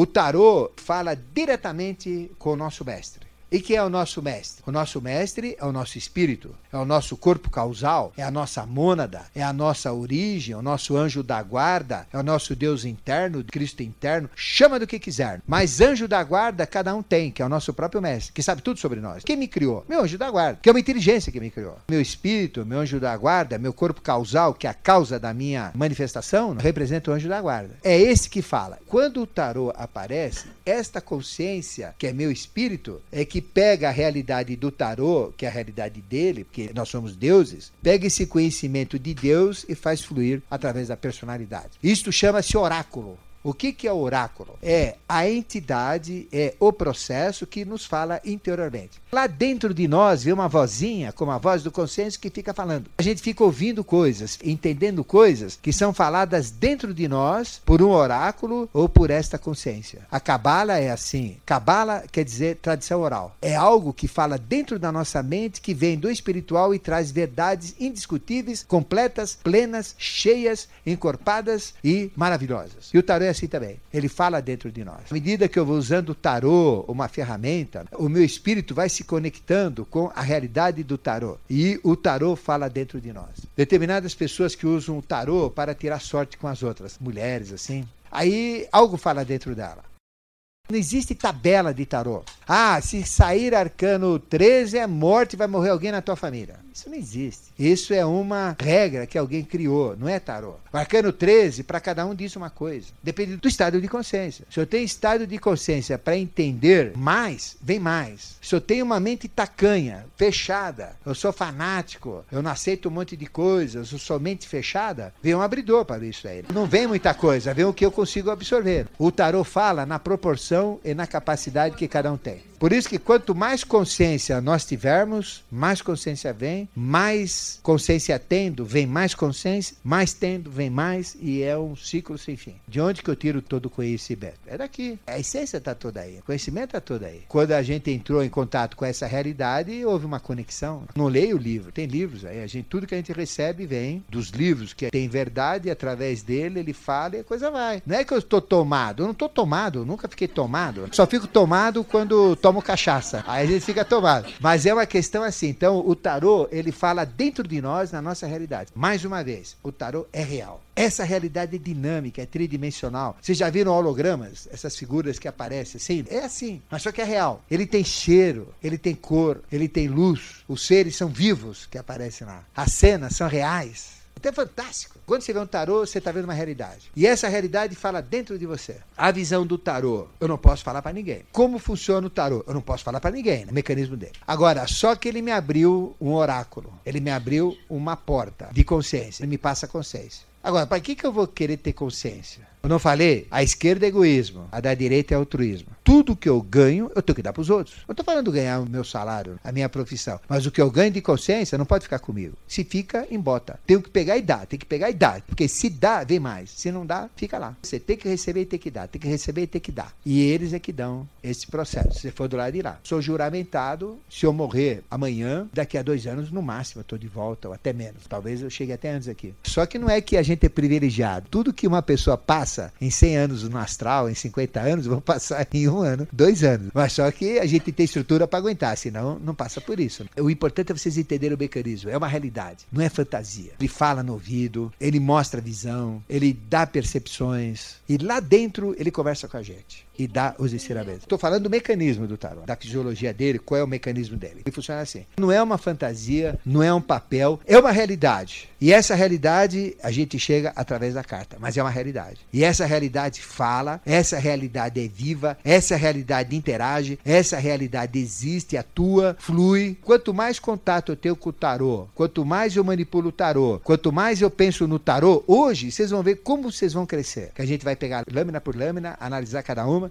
O tarô fala diretamente com o nosso mestre. E quem é o nosso mestre? O nosso mestre é o nosso espírito, é o nosso corpo causal, é a nossa mônada, é a nossa origem, é o nosso anjo da guarda, é o nosso Deus interno, Cristo interno, chama do que quiser. Mas anjo da guarda cada um tem, que é o nosso próprio mestre, que sabe tudo sobre nós. Quem me criou? Meu anjo da guarda, que é uma inteligência que me criou. Meu espírito, meu anjo da guarda, meu corpo causal, que é a causa da minha manifestação, representa o anjo da guarda. É esse que fala. Quando o tarô aparece, esta consciência, que é meu espírito, é que pega a realidade do tarô, que é a realidade dele, porque nós somos deuses, pega esse conhecimento de Deus e faz fluir através da personalidade. Isto chama-se oráculo. O que, que é o oráculo? É a entidade, é o processo que nos fala interiormente. Lá dentro de nós vem uma vozinha, como a voz do consciência, que fica falando. A gente fica ouvindo coisas, entendendo coisas que são faladas dentro de nós por um oráculo ou por esta consciência. A cabala é assim. Cabala quer dizer tradição oral. É algo que fala dentro da nossa mente, que vem do espiritual e traz verdades indiscutíveis, completas, plenas, cheias, encorpadas e maravilhosas. E o tarô é assim também. Ele fala dentro de nós. À medida que eu vou usando o tarô, uma ferramenta, o meu espírito vai se conectando com a realidade do tarô. E o tarô fala dentro de nós. Determinadas pessoas que usam o tarô para tirar sorte com as outras, mulheres assim, aí algo fala dentro dela. Não existe tabela de tarô. Ah, se sair arcano 13 é morte, vai morrer alguém na tua família. Isso não existe. Isso é uma regra que alguém criou, não é tarô. O arcano 13, para cada um, diz uma coisa. Depende do estado de consciência. Se eu tenho estado de consciência para entender mais, vem mais. Se eu tenho uma mente tacanha, fechada, eu sou fanático, eu não aceito um monte de coisas, eu sou mente fechada, vem um abridor para isso aí. Não vem muita coisa, vem o que eu consigo absorver. O tarô fala na proporção visão e na capacidade que cada um tem. Por isso que quanto mais consciência nós tivermos, mais consciência vem, mais consciência tendo, vem mais consciência, mais tendo, vem mais, e é um ciclo sem fim. De onde que eu tiro todo o conhecimento? É daqui. A essência está toda aí, o conhecimento está todo aí. Quando a gente entrou em contato com essa realidade, houve uma conexão. Não leio o livro, tem livros aí. A gente, tudo que a gente recebe vem dos livros que tem verdade, e através dele ele fala e a coisa vai. Não é que eu estou tomado, eu não estou tomado, eu nunca fiquei tomado. Só fico tomado quando tomo tomam cachaça. Aí a gente fica tomado. Mas é uma questão assim. Então, o tarô, ele fala dentro de nós, na nossa realidade. Mais uma vez, o tarô é real. Essa realidade é dinâmica, é tridimensional. Vocês já viram hologramas? Essas figuras que aparecem assim? É assim, mas só que é real. Ele tem cheiro, ele tem cor, ele tem luz. Os seres são vivos que aparecem lá. As cenas são reais. Então é fantástico. Quando você vê um tarô, você está vendo uma realidade. E essa realidade fala dentro de você. A visão do tarô, eu não posso falar para ninguém. Como funciona o tarô, eu não posso falar para ninguém, O mecanismo dele. Agora, só que ele me abriu um oráculo. Ele me abriu uma porta de consciência. Ele me passa consciência. Agora, para que, que eu vou querer ter consciência? Eu não falei, a esquerda é egoísmo, a da direita é altruísmo. Tudo que eu ganho, eu tenho que dar para os outros. Eu estou falando ganhar o meu salário, a minha profissão, mas o que eu ganho de consciência não pode ficar comigo. Se fica, embota. Tenho que pegar e dar, tem que pegar e dar, porque se dá, vem mais. Se não dá, fica lá. Você tem que receber e tem que dar, tem que receber e tem que dar. E eles é que dão esse processo. Se for do lado de lá, sou juramentado. Se eu morrer amanhã, daqui a dois anos no máximo, eu estou de volta ou até menos. Talvez eu chegue até antes aqui. Só que não é que a gente é privilegiado. Tudo que uma pessoa passa passa em 100 anos no astral, em 50 anos, vão passar em um ano, dois anos. Mas só que a gente tem estrutura para aguentar, senão não passa por isso. O importante é vocês entenderem o mecanismo. É uma realidade, não é fantasia. Ele fala no ouvido, ele mostra visão, ele dá percepções. E lá dentro ele conversa com a gente e dá os ensinamentos. Estou falando do mecanismo do tarô, da fisiologia dele, qual é o mecanismo dele. Ele funciona assim. Não é uma fantasia, não é um papel, é uma realidade. E essa realidade a gente chega através da carta, mas é uma realidade. E essa realidade fala, essa realidade é viva, essa realidade interage, essa realidade existe, atua, flui. Quanto mais contato eu tenho com o tarô, quanto mais eu manipulo o tarô, quanto mais eu penso no tarô, hoje vocês vão ver como vocês vão crescer. Que a gente vai pegar lâmina por lâmina, analisar cada uma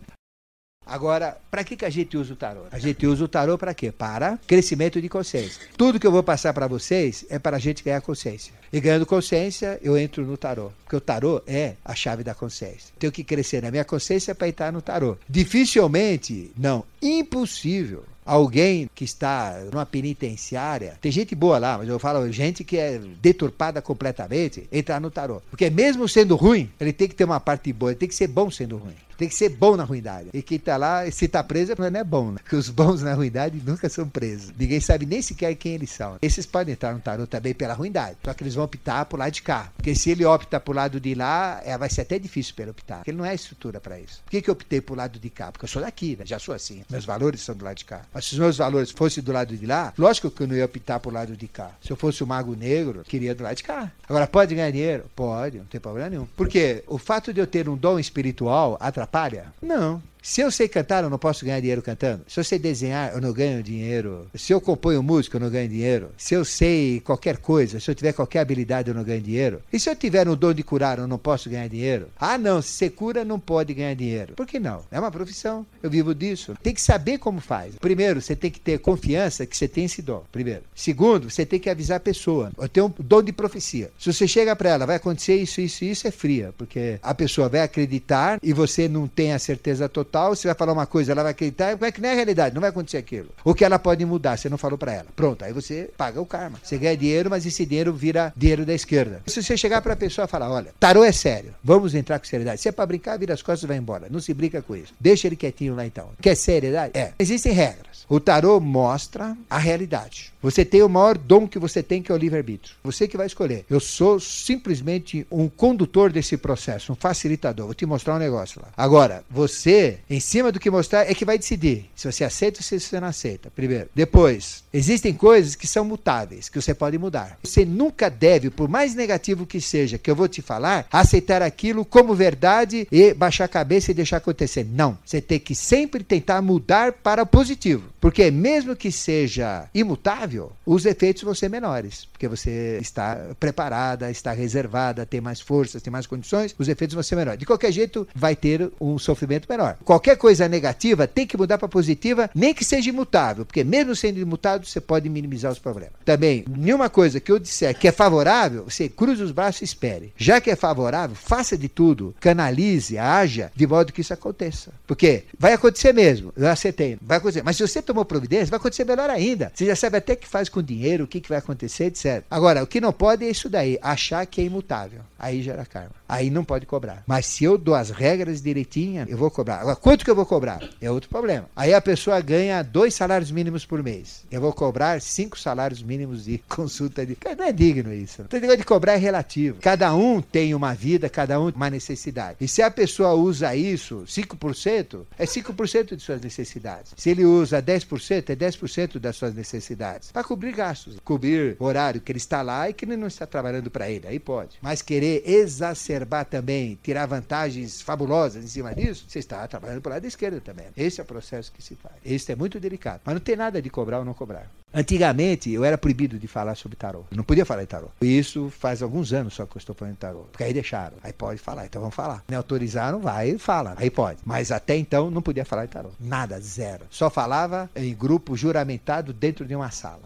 Agora, para que, que a gente usa o tarô? A gente usa o tarô para quê? Para crescimento de consciência. Tudo que eu vou passar para vocês é para a gente ganhar consciência. E ganhando consciência, eu entro no tarô. Porque o tarô é a chave da consciência. Tenho que crescer na minha consciência para entrar no tarô. Dificilmente, não, impossível alguém que está numa penitenciária, tem gente boa lá, mas eu falo gente que é deturpada completamente, entrar no tarô. Porque mesmo sendo ruim, ele tem que ter uma parte boa, ele tem que ser bom sendo ruim. Tem que ser bom na ruindade. E quem tá lá, se tá preso, é não é bom, né? Porque os bons na ruindade nunca são presos. Ninguém sabe nem sequer quem eles são. Esses podem entrar no tarot também pela ruindade. Só que eles vão optar por lá de cá. Porque se ele opta por lado de lá, é, vai ser até difícil para ele optar. Porque ele não é estrutura para isso. Por que, que eu optei por lado de cá? Porque eu sou daqui, né? Já sou assim. Meus valores são do lado de cá. Mas se os meus valores fossem do lado de lá, lógico que eu não ia optar por lado de cá. Se eu fosse o um mago negro, queria do lado de cá. Agora, pode ganhar dinheiro? Pode, não tem problema nenhum. Porque o fato de eu ter um dom espiritual atrapalha batalha? Não. Se eu sei cantar, eu não posso ganhar dinheiro cantando. Se eu sei desenhar, eu não ganho dinheiro. Se eu componho música, eu não ganho dinheiro. Se eu sei qualquer coisa, se eu tiver qualquer habilidade, eu não ganho dinheiro. E se eu tiver um dom de curar, eu não posso ganhar dinheiro. Ah, não, se você cura, não pode ganhar dinheiro. Por que não? É uma profissão. Eu vivo disso. Tem que saber como faz. Primeiro, você tem que ter confiança que você tem esse dom. Primeiro. Segundo, você tem que avisar a pessoa. Eu tenho um dom de profecia. Se você chega para ela, vai acontecer isso, isso, isso, é fria. Porque a pessoa vai acreditar e você não tem a certeza total tal, você vai falar uma coisa, ela vai acreditar, como é que não é a realidade, não vai acontecer aquilo. O que ela pode mudar, você não falou para ela. Pronto, aí você paga o karma. Você ganha dinheiro, mas esse dinheiro vira dinheiro da esquerda. Se você chegar para a pessoa e falar, olha, tarô é sério, vamos entrar com seriedade. Se é para brincar, vira as costas e vai embora. Não se brinca com isso. Deixa ele quietinho lá então. Quer seriedade? É. Existem regras. O tarô mostra a realidade. Você tem o maior dom que você tem, que é o livre-arbítrio. Você que vai escolher. Eu sou simplesmente um condutor desse processo, um facilitador. Vou te mostrar um negócio lá. Agora, você, em cima do que mostrar, é que vai decidir se você aceita ou se você não aceita, primeiro. Depois, existem coisas que são mutáveis, que você pode mudar. Você nunca deve, por mais negativo que seja, que eu vou te falar, aceitar aquilo como verdade e baixar a cabeça e deixar acontecer. Não. Você tem que sempre tentar mudar para o positivo. Porque mesmo que seja imutável, os efeitos vão ser menores, porque você está preparada, está reservada, tem mais forças, tem mais condições, os efeitos vão ser menores. De qualquer jeito, vai ter um sofrimento menor. Qualquer coisa negativa tem que mudar para positiva, nem que seja imutável, porque mesmo sendo imutado, você pode minimizar os problemas. Também, nenhuma coisa que eu disser que é favorável, você cruza os braços e espere. Já que é favorável, faça de tudo, canalize, haja, de modo que isso aconteça. Porque vai acontecer mesmo, eu acertei, vai acontecer. Mas se você tomou providência, vai acontecer melhor ainda. Você já sabe até que faz com o dinheiro, o que, que vai acontecer, etc. Agora, o que não pode é isso daí, achar que é imutável. Aí gera karma. Aí não pode cobrar. Mas se eu dou as regras direitinha, eu vou cobrar. Agora, quanto que eu vou cobrar? É outro problema. Aí a pessoa ganha dois salários mínimos por mês. Eu vou cobrar cinco salários mínimos de consulta de. Não é digno isso. Então, o negócio de cobrar é relativo. Cada um tem uma vida, cada um uma necessidade. E se a pessoa usa isso, 5%, é 5% de suas necessidades. Se ele usa 10%, é 10% das suas necessidades para cobrir gastos, cobrir o horário que ele está lá e que ele não está trabalhando para ele, aí pode. Mas querer exacerbar também, tirar vantagens fabulosas em cima disso, você está trabalhando para o lado esquerdo também. Esse é o processo que se faz. Esse é muito delicado. Mas não tem nada de cobrar ou não cobrar. Antigamente eu era proibido de falar sobre tarô. Eu não podia falar de tarô. Isso faz alguns anos só que eu estou falando de tarô. Porque aí deixaram. Aí pode falar, então vamos falar. Me autorizaram, vai e fala. Aí pode. Mas até então não podia falar de tarô. Nada, zero. Só falava em grupo juramentado dentro de uma sala.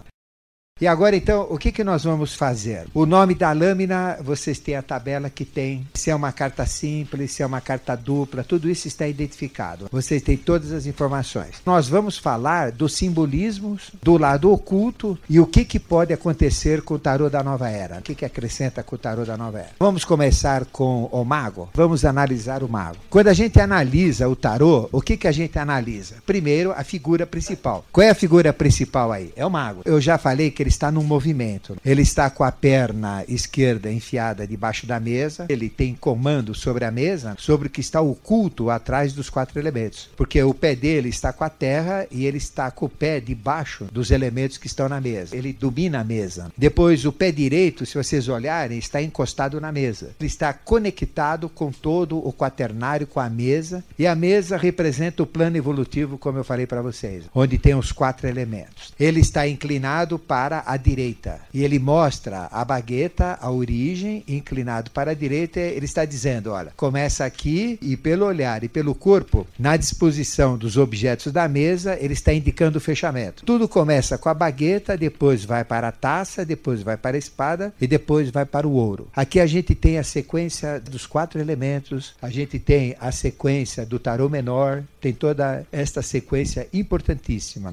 E agora então, o que, que nós vamos fazer? O nome da lâmina, vocês têm a tabela que tem. Se é uma carta simples, se é uma carta dupla, tudo isso está identificado. Vocês têm todas as informações. Nós vamos falar dos simbolismos, do lado oculto e o que, que pode acontecer com o tarô da nova era. O que, que acrescenta com o tarô da nova era? Vamos começar com o mago? Vamos analisar o mago. Quando a gente analisa o tarô, o que, que a gente analisa? Primeiro, a figura principal. Qual é a figura principal aí? É o mago. Eu já falei que ele está num movimento. Ele está com a perna esquerda enfiada debaixo da mesa, ele tem comando sobre a mesa, sobre o que está oculto atrás dos quatro elementos. Porque o pé dele está com a terra e ele está com o pé debaixo dos elementos que estão na mesa. Ele domina a mesa. Depois, o pé direito, se vocês olharem, está encostado na mesa. Ele está conectado com todo o quaternário, com a mesa. E a mesa representa o plano evolutivo, como eu falei para vocês, onde tem os quatro elementos. Ele está inclinado para para a direita. E ele mostra a bagueta, a origem, inclinado para a direita, ele está dizendo, olha, começa aqui e pelo olhar e pelo corpo, na disposição dos objetos da mesa, ele está indicando o fechamento. Tudo começa com a bagueta, depois vai para a taça, depois vai para a espada e depois vai para o ouro. Aqui a gente tem a sequência dos quatro elementos, a gente tem a sequência do tarô menor, tem toda esta sequência importantíssima.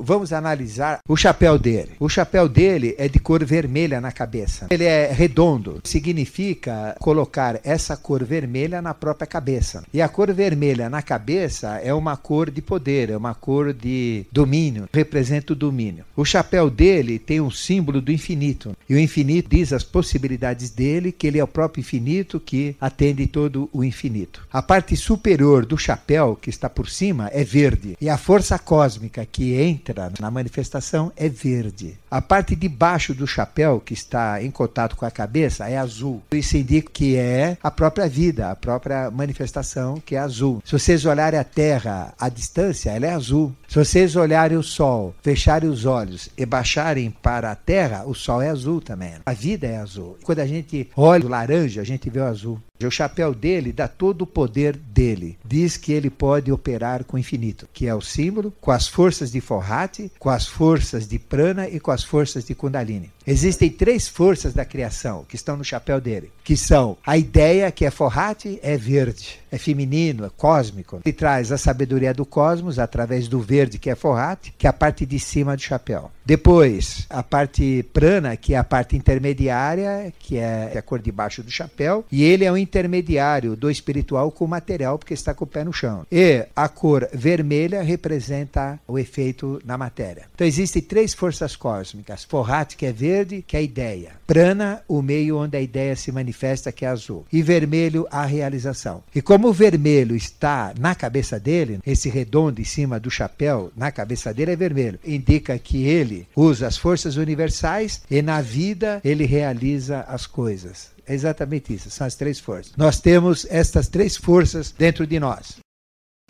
Vamos analisar o chapéu dele. O chapéu dele é de cor vermelha na cabeça. Ele é redondo, significa colocar essa cor vermelha na própria cabeça. E a cor vermelha na cabeça é uma cor de poder, é uma cor de domínio, representa o domínio. O chapéu dele tem um símbolo do infinito. E o infinito diz as possibilidades dele, que ele é o próprio infinito que atende todo o infinito. A parte superior do chapéu, que está por cima, é verde. E a força cósmica que entra é entra na manifestação é verde. A parte de baixo do chapéu, que está em contato com a cabeça, é azul. Isso indica que é a própria vida, a própria manifestação que é azul. Se vocês olharem a Terra à distância, ela é azul. Se vocês olharem o sol, fecharem os olhos e baixarem para a terra, o sol é azul também. Né? A vida é azul. Quando a gente olha o laranja, a gente vê o azul. O chapéu dele dá todo o poder dele. Diz que ele pode operar com o infinito, que é o símbolo, com as forças de Forrati, com as forças de Prana e com as forças de Kundalini. Existem três forças da criação que estão no chapéu dele, que são a ideia, que é Forrati, é verde é feminino, é cósmico. Ele traz a sabedoria do cosmos através do verde, que é forrate, que é a parte de cima do chapéu. Depois, a parte prana, que é a parte intermediária, que é, é a cor de baixo do chapéu, e ele é o intermediário do espiritual com o material, porque está com o pé no chão. E a cor vermelha representa o efeito na matéria. Então, existem três forças cósmicas: Forrat, que é verde, que é a ideia, prana, o meio onde a ideia se manifesta, que é azul, e vermelho, a realização. E como o vermelho está na cabeça dele, esse redondo em cima do chapéu, na cabeça dele é vermelho, indica que ele ele usa as forças universais e na vida ele realiza as coisas. É exatamente isso, são as três forças. Nós temos estas três forças dentro de nós.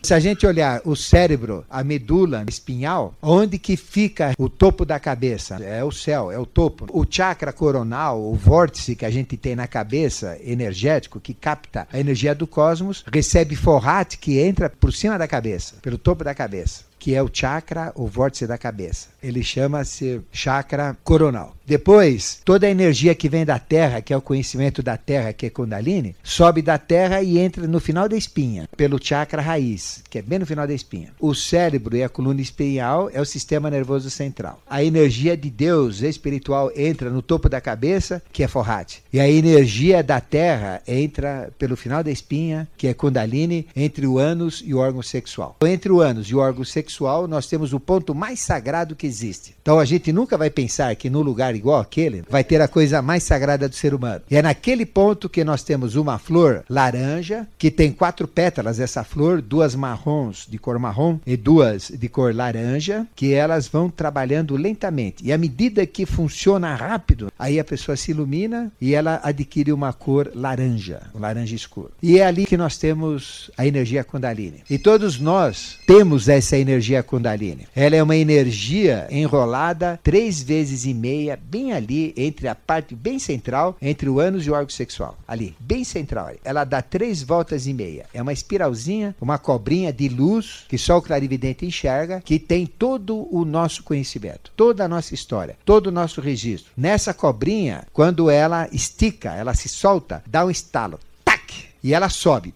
Se a gente olhar o cérebro, a medula espinhal, onde que fica o topo da cabeça? É o céu, é o topo. O chakra coronal, o vórtice que a gente tem na cabeça, energético, que capta a energia do cosmos, recebe forrate que entra por cima da cabeça, pelo topo da cabeça, que é o chakra, o vórtice da cabeça. Ele chama-se chakra coronal. Depois, toda a energia que vem da terra, que é o conhecimento da terra, que é Kundalini, sobe da terra e entra no final da espinha, pelo chakra raiz, que é bem no final da espinha. O cérebro e a coluna espinhal é o sistema nervoso central. A energia de Deus espiritual entra no topo da cabeça, que é Forrat. E a energia da terra entra pelo final da espinha, que é Kundalini, entre o ânus e o órgão sexual. Então, entre o ânus e o órgão sexual, nós temos o ponto mais sagrado que existe. Então a gente nunca vai pensar que no lugar igual aquele vai ter a coisa mais sagrada do ser humano. E é naquele ponto que nós temos uma flor laranja, que tem quatro pétalas essa flor, duas marrons de cor marrom e duas de cor laranja, que elas vão trabalhando lentamente. E à medida que funciona rápido, aí a pessoa se ilumina e ela adquire uma cor laranja, um laranja escuro. E é ali que nós temos a energia Kundalini. E todos nós temos essa energia Kundalini. Ela é uma energia é. enrolada, três vezes e meia, bem ali, entre a parte bem central, entre o ânus e o órgão sexual. Ali, bem central. Ela dá três voltas e meia. É uma espiralzinha, uma cobrinha de luz que só o clarividente enxerga, que tem todo o nosso conhecimento, toda a nossa história, todo o nosso registro. Nessa cobrinha, quando ela estica, ela se solta, dá um estalo. Tac! E ela sobe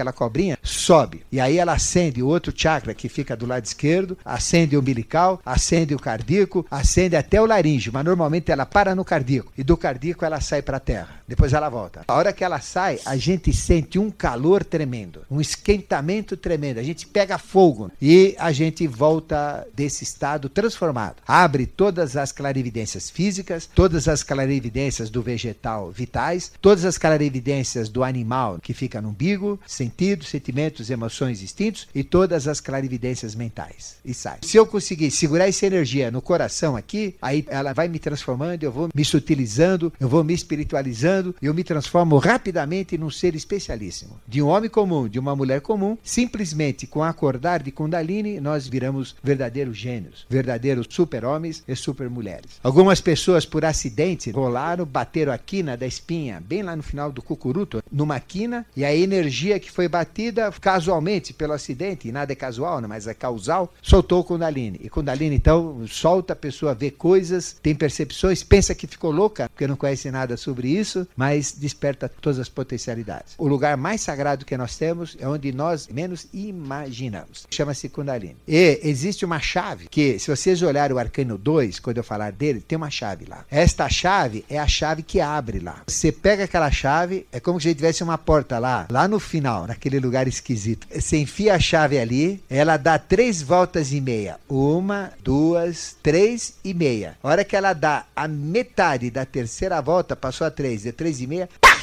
aquela cobrinha, sobe. E aí ela acende o outro chakra que fica do lado esquerdo, acende o umbilical, acende o cardíaco, acende até o laríngeo, mas normalmente ela para no cardíaco. E do cardíaco ela sai para a terra. Depois ela volta. A hora que ela sai, a gente sente um calor tremendo, um esquentamento tremendo. A gente pega fogo e a gente volta desse estado transformado. Abre todas as clarividências físicas, todas as clarividências do vegetal vitais, todas as clarividências do animal que fica no umbigo, sem sentidos, sentimentos, emoções, instintos e todas as clarividências mentais. E sai. Se eu conseguir segurar essa energia no coração aqui, aí ela vai me transformando, eu vou me sutilizando, eu vou me espiritualizando, eu me transformo rapidamente num ser especialíssimo. De um homem comum, de uma mulher comum, simplesmente com acordar de Kundalini, nós viramos verdadeiros gênios, verdadeiros super-homens e super-mulheres. Algumas pessoas, por acidente, rolaram, bateram a quina da espinha, bem lá no final do cucuruto, numa quina, e a energia que foi foi batida casualmente pelo acidente, e nada é casual, né? mas é causal, soltou o Kundalini. E Kundalini, então, solta, a pessoa vê coisas, tem percepções, pensa que ficou louca, porque não conhece nada sobre isso, mas desperta todas as potencialidades. O lugar mais sagrado que nós temos é onde nós menos imaginamos. Chama-se Kundalini. E existe uma chave que, se vocês olharem o Arcano 2, quando eu falar dele, tem uma chave lá. Esta chave é a chave que abre lá. Você pega aquela chave, é como se tivesse uma porta lá, lá no final naquele lugar esquisito. Você enfia a chave ali, ela dá três voltas e meia. Uma, duas, três e meia. A hora que ela dá a metade da terceira volta, passou a três, deu é três e meia, pá!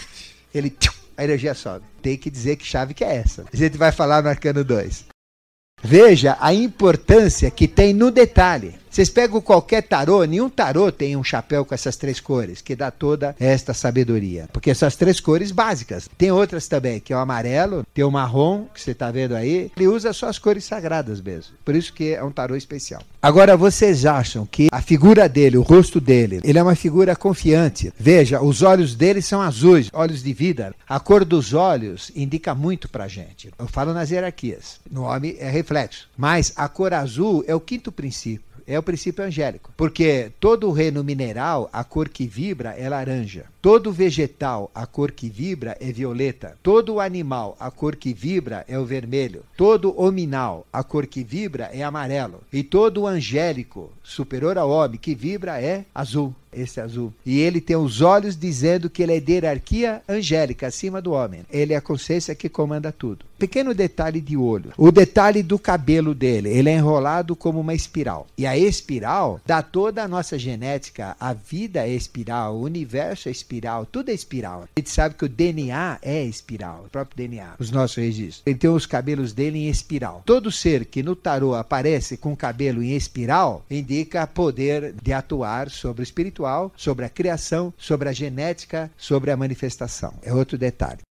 ele. Tchum, a energia sobe. Tem que dizer que chave que é essa. A gente vai falar no Arcano 2. Veja a importância que tem no detalhe. Vocês pegam qualquer tarô, nenhum tarô tem um chapéu com essas três cores, que dá toda esta sabedoria. Porque essas três cores básicas. Tem outras também, que é o amarelo, tem o marrom, que você está vendo aí. Ele usa só as cores sagradas mesmo. Por isso que é um tarô especial. Agora, vocês acham que a figura dele, o rosto dele, ele é uma figura confiante. Veja, os olhos dele são azuis, olhos de vida. A cor dos olhos indica muito pra gente. Eu falo nas hierarquias. No homem é reflexo. Mas a cor azul é o quinto princípio é o princípio angélico. Porque todo reino mineral, a cor que vibra é laranja. Todo vegetal, a cor que vibra é violeta. Todo animal, a cor que vibra é o vermelho. Todo hominal, a cor que vibra é amarelo. E todo angélico, superior ao homem, que vibra é azul esse azul. E ele tem os olhos dizendo que ele é de hierarquia angélica, acima do homem. Ele é a consciência que comanda tudo. Pequeno detalhe de olho. O detalhe do cabelo dele. Ele é enrolado como uma espiral. E a espiral dá toda a nossa genética. A vida é espiral, o universo é espiral, tudo é espiral. A gente sabe que o DNA é espiral, o próprio DNA, os nossos registros. Ele tem os cabelos dele em espiral. Todo ser que no tarô aparece com cabelo em espiral indica poder de atuar sobre o espiritual espiritual, sobre a criação, sobre a genética, sobre a manifestação. É outro detalhe.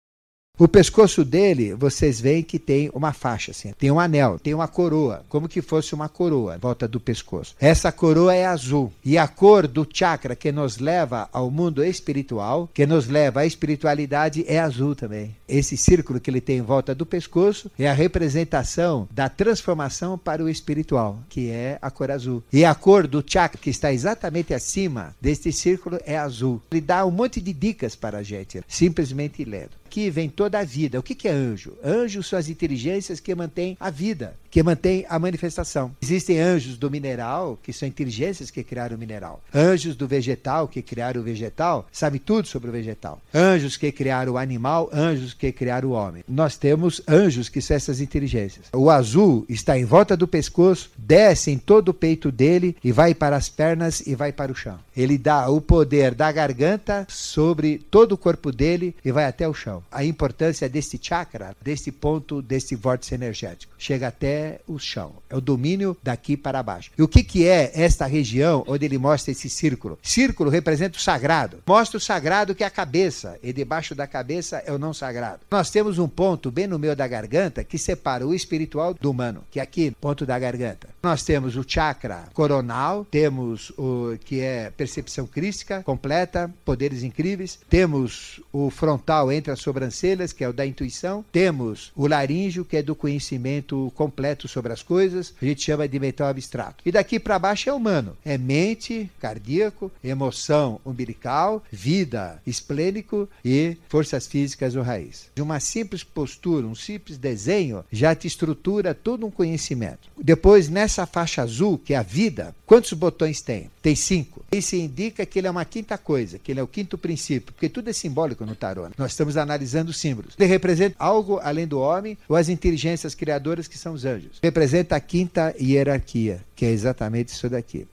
O pescoço dele, vocês veem que tem uma faixa, assim, tem um anel, tem uma coroa, como que fosse uma coroa em volta do pescoço. Essa coroa é azul e a cor do chakra que nos leva ao mundo espiritual, que nos leva à espiritualidade, é azul também. Esse círculo que ele tem em volta do pescoço é a representação da transformação para o espiritual, que é a cor azul. E a cor do chakra que está exatamente acima deste círculo é azul. Ele dá um monte de dicas para a gente, simplesmente lendo que vem toda a vida. O que, que é anjo? Anjo são as inteligências que mantêm a vida que mantém a manifestação. Existem anjos do mineral, que são inteligências que criaram o mineral. Anjos do vegetal, que criaram o vegetal, sabe tudo sobre o vegetal. Anjos que criaram o animal, anjos que criaram o homem. Nós temos anjos que são essas inteligências. O azul está em volta do pescoço, desce em todo o peito dele e vai para as pernas e vai para o chão. Ele dá o poder da garganta sobre todo o corpo dele e vai até o chão. A importância deste chakra, deste ponto, deste vórtice energético. Chega até é o chão, é o domínio daqui para baixo. E o que, que é esta região onde ele mostra esse círculo? Círculo representa o sagrado. Mostra o sagrado que é a cabeça, e debaixo da cabeça é o não sagrado. Nós temos um ponto bem no meio da garganta que separa o espiritual do humano, que é aqui, ponto da garganta. Nós temos o chakra coronal, temos o que é percepção crística completa, poderes incríveis, temos o frontal entre as sobrancelhas, que é o da intuição, temos o laríngeo, que é do conhecimento completo sobre as coisas, a gente chama de mental abstrato. E daqui para baixo é humano, é mente, cardíaco, emoção umbilical, vida, esplênico e forças físicas ou raiz. De uma simples postura, um simples desenho já te estrutura todo um conhecimento. Depois nessa essa faixa azul, que é a vida, quantos botões tem? Tem cinco. Isso indica que ele é uma quinta coisa, que ele é o quinto princípio, porque tudo é simbólico no tarô. Né? Nós estamos analisando símbolos. Ele representa algo além do homem ou as inteligências criadoras que são os anjos. Representa a quinta hierarquia, que é exatamente isso daqui.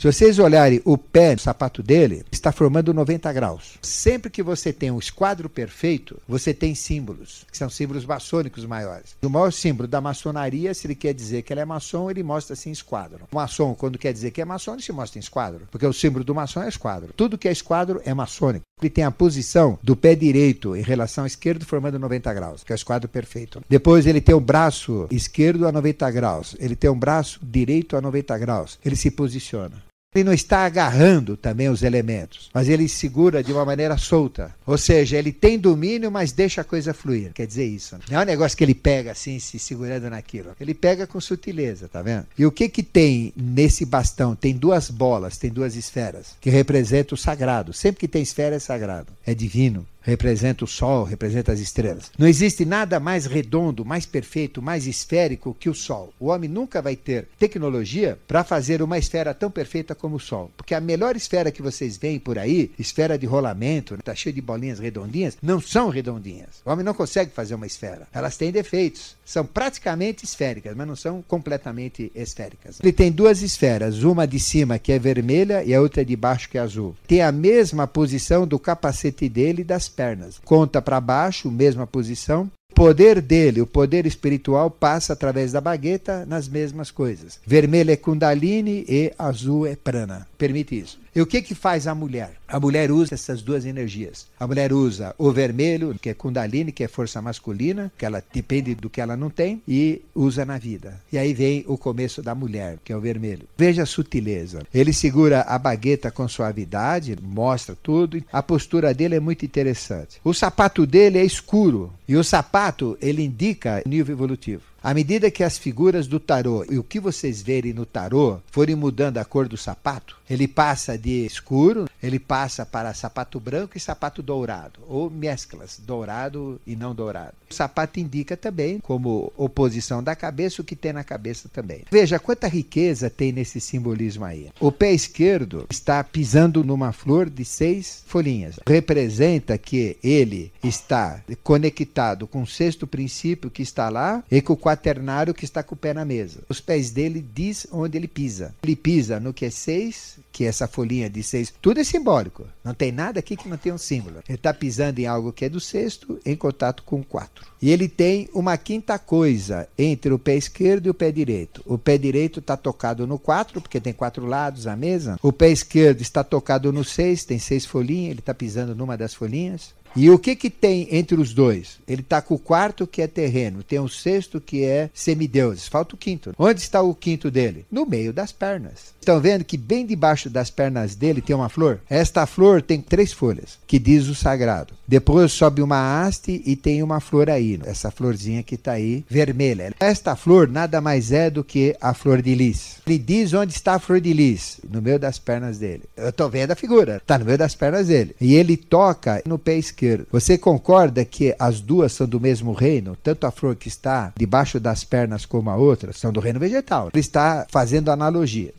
Se vocês olharem o pé do sapato dele, está formando 90 graus. Sempre que você tem um esquadro perfeito, você tem símbolos, que são símbolos maçônicos maiores. O maior símbolo da maçonaria, se ele quer dizer que ele é maçom, ele mostra assim esquadro. O maçom, quando quer dizer que é maçom, ele se mostra em esquadro, porque o símbolo do maçom é esquadro. Tudo que é esquadro é maçônico. Ele tem a posição do pé direito em relação ao esquerdo formando 90 graus, que é o esquadro perfeito. Depois ele tem o braço esquerdo a 90 graus, ele tem um braço direito a 90 graus. Ele se posiciona. Ele não está agarrando também os elementos, mas ele segura de uma maneira solta. Ou seja, ele tem domínio, mas deixa a coisa fluir. Quer dizer isso. Né? Não é um negócio que ele pega assim, se segurando naquilo. Ele pega com sutileza, tá vendo? E o que que tem nesse bastão? Tem duas bolas, tem duas esferas, que representam o sagrado. Sempre que tem esfera é sagrado, é divino representa o Sol, representa as estrelas. Não existe nada mais redondo, mais perfeito, mais esférico que o Sol. O homem nunca vai ter tecnologia para fazer uma esfera tão perfeita como o Sol. Porque a melhor esfera que vocês veem por aí, esfera de rolamento, né, tá cheia de bolinhas redondinhas, não são redondinhas. O homem não consegue fazer uma esfera. Elas têm defeitos. São praticamente esféricas, mas não são completamente esféricas. Ele tem duas esferas, uma de cima que é vermelha e a outra de baixo que é azul. Tem a mesma posição do capacete dele e das pernas. Conta para baixo, mesma posição. O poder dele, o poder espiritual, passa através da bagueta nas mesmas coisas. Vermelho é Kundalini e azul é Prana. Permite isso. E o que, que faz a mulher? A mulher usa essas duas energias. A mulher usa o vermelho, que é Kundalini, que é força masculina, que ela depende do que ela não tem, e usa na vida. E aí vem o começo da mulher, que é o vermelho. Veja a sutileza. Ele segura a bagueta com suavidade, mostra tudo. A postura dele é muito interessante. O sapato dele é escuro, e o sapato ele indica nível evolutivo. À medida que as figuras do tarô e o que vocês verem no tarô forem mudando a cor do sapato, ele passa de escuro, ele passa para sapato branco e sapato dourado, ou mesclas, dourado e não dourado. O sapato indica também, como oposição da cabeça, o que tem na cabeça também. Veja quanta riqueza tem nesse simbolismo aí. O pé esquerdo está pisando numa flor de seis folhinhas. Representa que ele está conectado com o sexto princípio que está lá e com o quaternário que está com o pé na mesa. Os pés dele diz onde ele pisa. Ele pisa no que é seis que essa folhinha de seis, tudo é simbólico. Não tem nada aqui que não tenha um símbolo. Ele está pisando em algo que é do sexto, em contato com o quatro. E ele tem uma quinta coisa entre o pé esquerdo e o pé direito. O pé direito está tocado no quatro, porque tem quatro lados a mesa. O pé esquerdo está tocado no seis, tem seis folhinhas, ele está pisando numa das folhinhas. E o que, que tem entre os dois? Ele está com o quarto que é terreno, tem o sexto que é semideuses, falta o quinto. Onde está o quinto dele? No meio das pernas. Estão vendo que bem debaixo das pernas dele tem uma flor? Esta flor tem três folhas, que diz o sagrado. Depois sobe uma haste e tem uma flor aí, essa florzinha que está aí, vermelha. Esta flor nada mais é do que a flor de lis. Ele diz onde está a flor de lis, no meio das pernas dele. Eu estou vendo a figura, está no meio das pernas dele. E ele toca no pé esquerdo você concorda que as duas são do mesmo reino? Tanto a flor que está debaixo das pernas como a outra são do reino vegetal. Ele está fazendo analogia.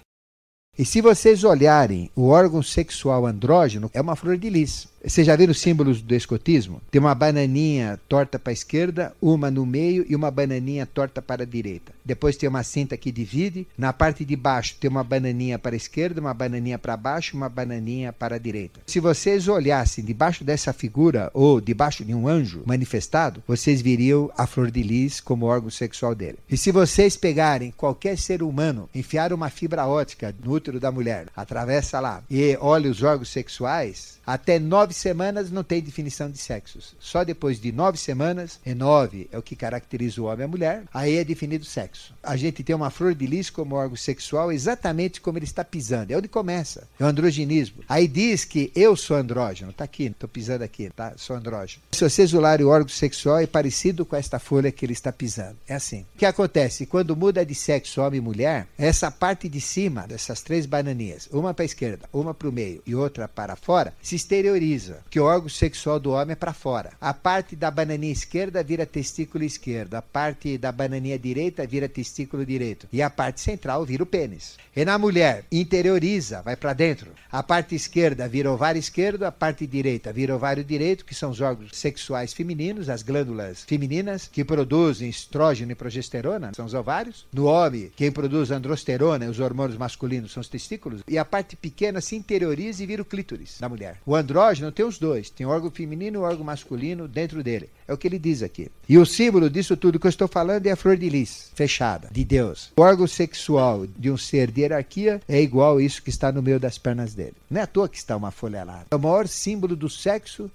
E se vocês olharem, o órgão sexual andrógeno é uma flor de lis. Vocês já viram os símbolos do escotismo? Tem uma bananinha torta para a esquerda, uma no meio e uma bananinha torta para a direita. Depois tem uma cinta que divide. Na parte de baixo tem uma bananinha para a esquerda, uma bananinha para baixo, uma bananinha para a direita. Se vocês olhassem debaixo dessa figura ou debaixo de um anjo manifestado, vocês viriam a flor de lis como órgão sexual dele. E se vocês pegarem qualquer ser humano, enfiar uma fibra ótica no útero da mulher, atravessa lá e olha os órgãos sexuais, até nove nove semanas não tem definição de sexos. Só depois de nove semanas, é nove, é o que caracteriza o homem e a mulher, aí é definido o sexo. A gente tem uma flor de lis como órgão sexual exatamente como ele está pisando. É onde começa. É o androgenismo. Aí diz que eu sou andrógeno. Tá aqui, Estou pisando aqui, tá? Sou andrógeno. Se você isolar o órgão sexual, é parecido com esta folha que ele está pisando. É assim. O que acontece? Quando muda de sexo homem e mulher, essa parte de cima dessas três bananinhas, uma para a esquerda, uma para o meio e outra para fora, se exterioriza que o órgão sexual do homem é para fora. A parte da bananinha esquerda vira testículo esquerdo, a parte da bananinha direita vira testículo direito e a parte central vira o pênis. E na mulher, interioriza, vai para dentro. A parte esquerda vira ovário esquerdo, a parte direita vira ovário direito, que são os órgãos sexuais femininos, as glândulas femininas que produzem estrógeno e progesterona, são os ovários. No homem, quem produz androsterona, os hormônios masculinos, são os testículos. E a parte pequena se interioriza e vira o clítoris da mulher. O andrógeno tem os dois, tem órgão feminino e órgão masculino dentro dele. É o que ele diz aqui. E o símbolo disso tudo que eu estou falando é a flor de lis, fechada, de Deus. O órgão sexual de um ser de hierarquia é igual isso que está no meio das pernas dele. Não é à toa que está uma folha lá. É o maior símbolo do sexo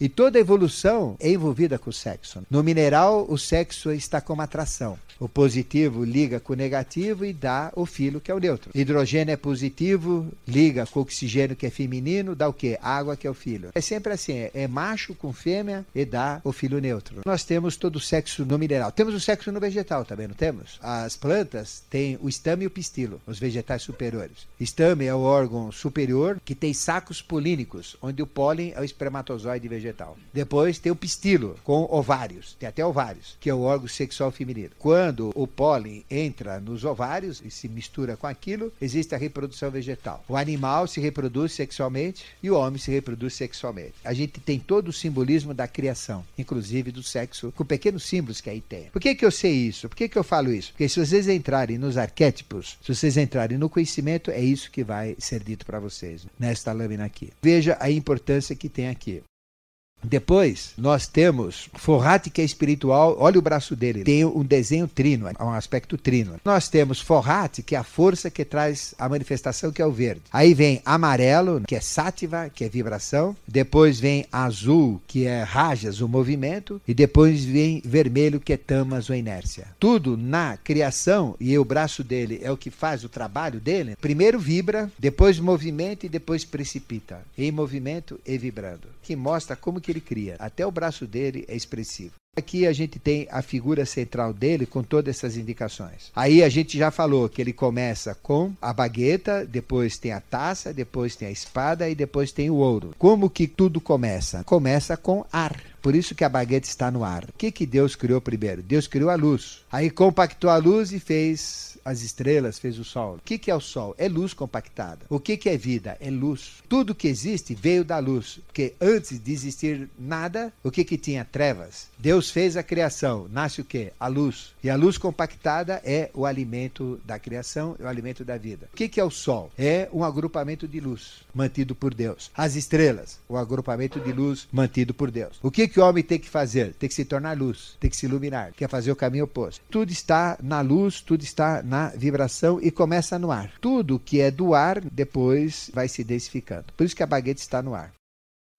e toda evolução é envolvida com o sexo. No mineral, o sexo está como atração. O positivo liga com o negativo e dá o filo, que é o neutro. Hidrogênio é positivo, liga com o oxigênio, que é feminino, dá o quê? Água, que é o filo. É sempre assim, é, é macho com fêmea e dá o filo neutro. Nós temos todo o sexo no mineral. Temos o sexo no vegetal também, não temos? As plantas têm o estame e o pistilo, os vegetais superiores. Estame é o órgão superior que tem sacos polínicos, onde o pólen é o espermatozoide vegetal vegetal. Depois tem o pistilo, com ovários, tem até ovários, que é o órgão sexual feminino. Quando o pólen entra nos ovários e se mistura com aquilo, existe a reprodução vegetal. O animal se reproduz sexualmente e o homem se reproduz sexualmente. A gente tem todo o simbolismo da criação, inclusive do sexo, com pequenos símbolos que aí tem. Por que, que eu sei isso? Por que, que eu falo isso? Porque se vocês entrarem nos arquétipos, se vocês entrarem no conhecimento, é isso que vai ser dito para vocês nesta lâmina aqui. Veja a importância que tem aqui. Depois, nós temos Forrati, que é espiritual, olha o braço dele, tem um desenho trino, é um aspecto trino. Nós temos Forrati, que é a força que traz a manifestação, que é o verde. Aí vem amarelo, que é sátiva, que é vibração. Depois vem azul, que é rajas, o movimento. E depois vem vermelho, que é tamas, ou inércia. Tudo na criação, e o braço dele é o que faz o trabalho dele. Primeiro vibra, depois movimenta e depois precipita. Em movimento e vibrando. Que mostra como que que ele cria. Até o braço dele é expressivo. Aqui a gente tem a figura central dele com todas essas indicações. Aí a gente já falou que ele começa com a bagueta, depois tem a taça, depois tem a espada e depois tem o ouro. Como que tudo começa? Começa com ar. Por isso que a bagueta está no ar. O que, que Deus criou primeiro? Deus criou a luz. Aí compactou a luz e fez as estrelas, fez o Sol. O que, que é o Sol? É luz compactada. O que, que é vida? É luz. Tudo que existe veio da luz. Porque antes de existir nada, o que, que tinha? Trevas. Deus fez a criação. Nasce o quê? A luz. E a luz compactada é o alimento da criação, é o alimento da vida. O que, que é o Sol? É um agrupamento de luz mantido por Deus. As estrelas, o um agrupamento de luz mantido por Deus. O que, que o homem tem que fazer? Tem que se tornar luz, tem que se iluminar, quer fazer o caminho oposto. Tudo está na luz, tudo está na na vibração e começa no ar. Tudo que é do ar depois vai se densificando. Por isso que a baguete está no ar.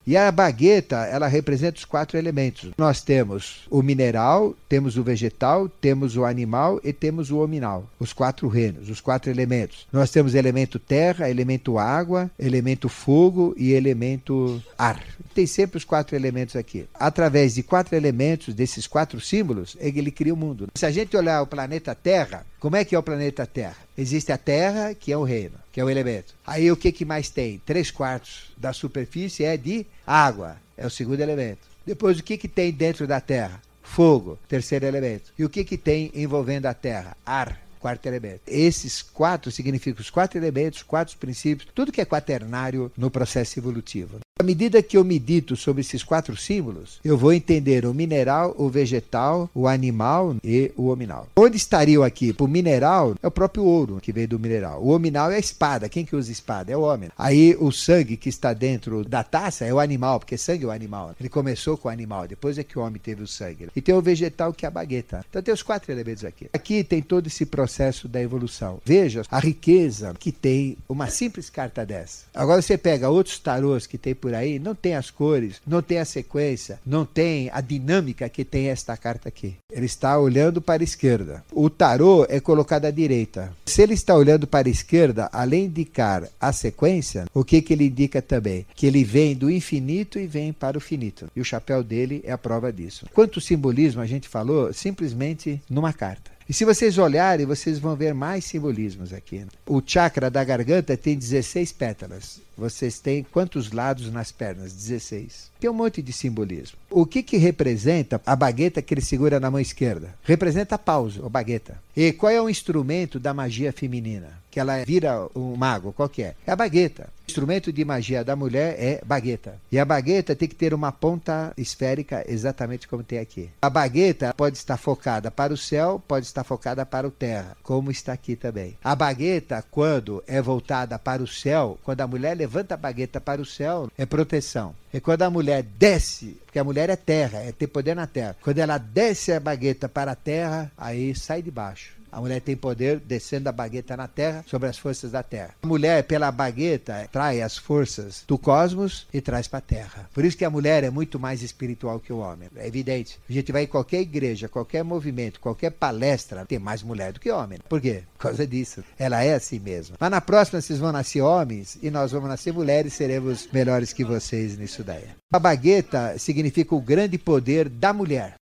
E a bagueta, ela representa os quatro elementos. Nós temos o mineral, temos o vegetal, temos o animal e temos o ominal. Os quatro reinos, os quatro elementos. Nós temos elemento terra, elemento água, elemento fogo e elemento ar. Tem sempre os quatro elementos aqui. Através de quatro elementos, desses quatro símbolos, ele cria o mundo. Se a gente olhar o planeta Terra, como é que é o planeta Terra? Existe a Terra, que é o reino, que é o elemento. Aí o que, que mais tem? Três quartos da superfície é de água, é o segundo elemento. Depois, o que, que tem dentro da Terra? Fogo, terceiro elemento. E o que, que tem envolvendo a Terra? Ar, quarto elemento. Esses quatro significam os quatro elementos, quatro princípios, tudo que é quaternário no processo evolutivo. À medida que eu medito sobre esses quatro símbolos, eu vou entender o mineral, o vegetal, o animal e o hominal. Onde estaria aqui? O mineral é o próprio ouro que vem do mineral. O hominal é a espada. Quem que usa espada? É o homem. Aí o sangue que está dentro da taça é o animal, porque sangue é o animal. Ele começou com o animal, depois é que o homem teve o sangue. E tem o vegetal que é a bagueta. Então tem os quatro elementos aqui. Aqui tem todo esse processo da evolução. Veja a riqueza que tem uma simples carta dessa. Agora você pega outros tarôs que tem por por aí não tem as cores, não tem a sequência, não tem a dinâmica que tem esta carta aqui. Ele está olhando para a esquerda. O tarô é colocado à direita. Se ele está olhando para a esquerda, além de indicar a sequência, o que, que ele indica também? Que ele vem do infinito e vem para o finito. E o chapéu dele é a prova disso. Quanto simbolismo a gente falou simplesmente numa carta. E se vocês olharem, vocês vão ver mais simbolismos aqui. O chakra da garganta tem 16 pétalas. Vocês têm quantos lados nas pernas? 16. Tem um monte de simbolismo. O que, que representa a bagueta que ele segura na mão esquerda? Representa a pausa, a bagueta. E qual é o instrumento da magia feminina? que ela vira um mago, qual que é? É a bagueta. O instrumento de magia da mulher é bagueta. E a bagueta tem que ter uma ponta esférica exatamente como tem aqui. A bagueta pode estar focada para o céu, pode estar focada para o terra, como está aqui também. A bagueta, quando é voltada para o céu, quando a mulher levanta a bagueta para o céu, é proteção. E quando a mulher desce, porque a mulher é terra, é ter poder na terra. Quando ela desce a bagueta para a terra, aí sai de baixo a mulher tem poder descendo a bagueta na terra sobre as forças da terra. A mulher, pela bagueta, trai as forças do cosmos e traz para a terra. Por isso que a mulher é muito mais espiritual que o homem. É evidente. A gente vai em qualquer igreja, qualquer movimento, qualquer palestra, tem mais mulher do que homem. Por quê? Por causa disso. Ela é assim mesmo. Mas na próxima vocês vão nascer homens e nós vamos nascer mulheres e seremos melhores que vocês nisso daí. A bagueta significa o grande poder da mulher.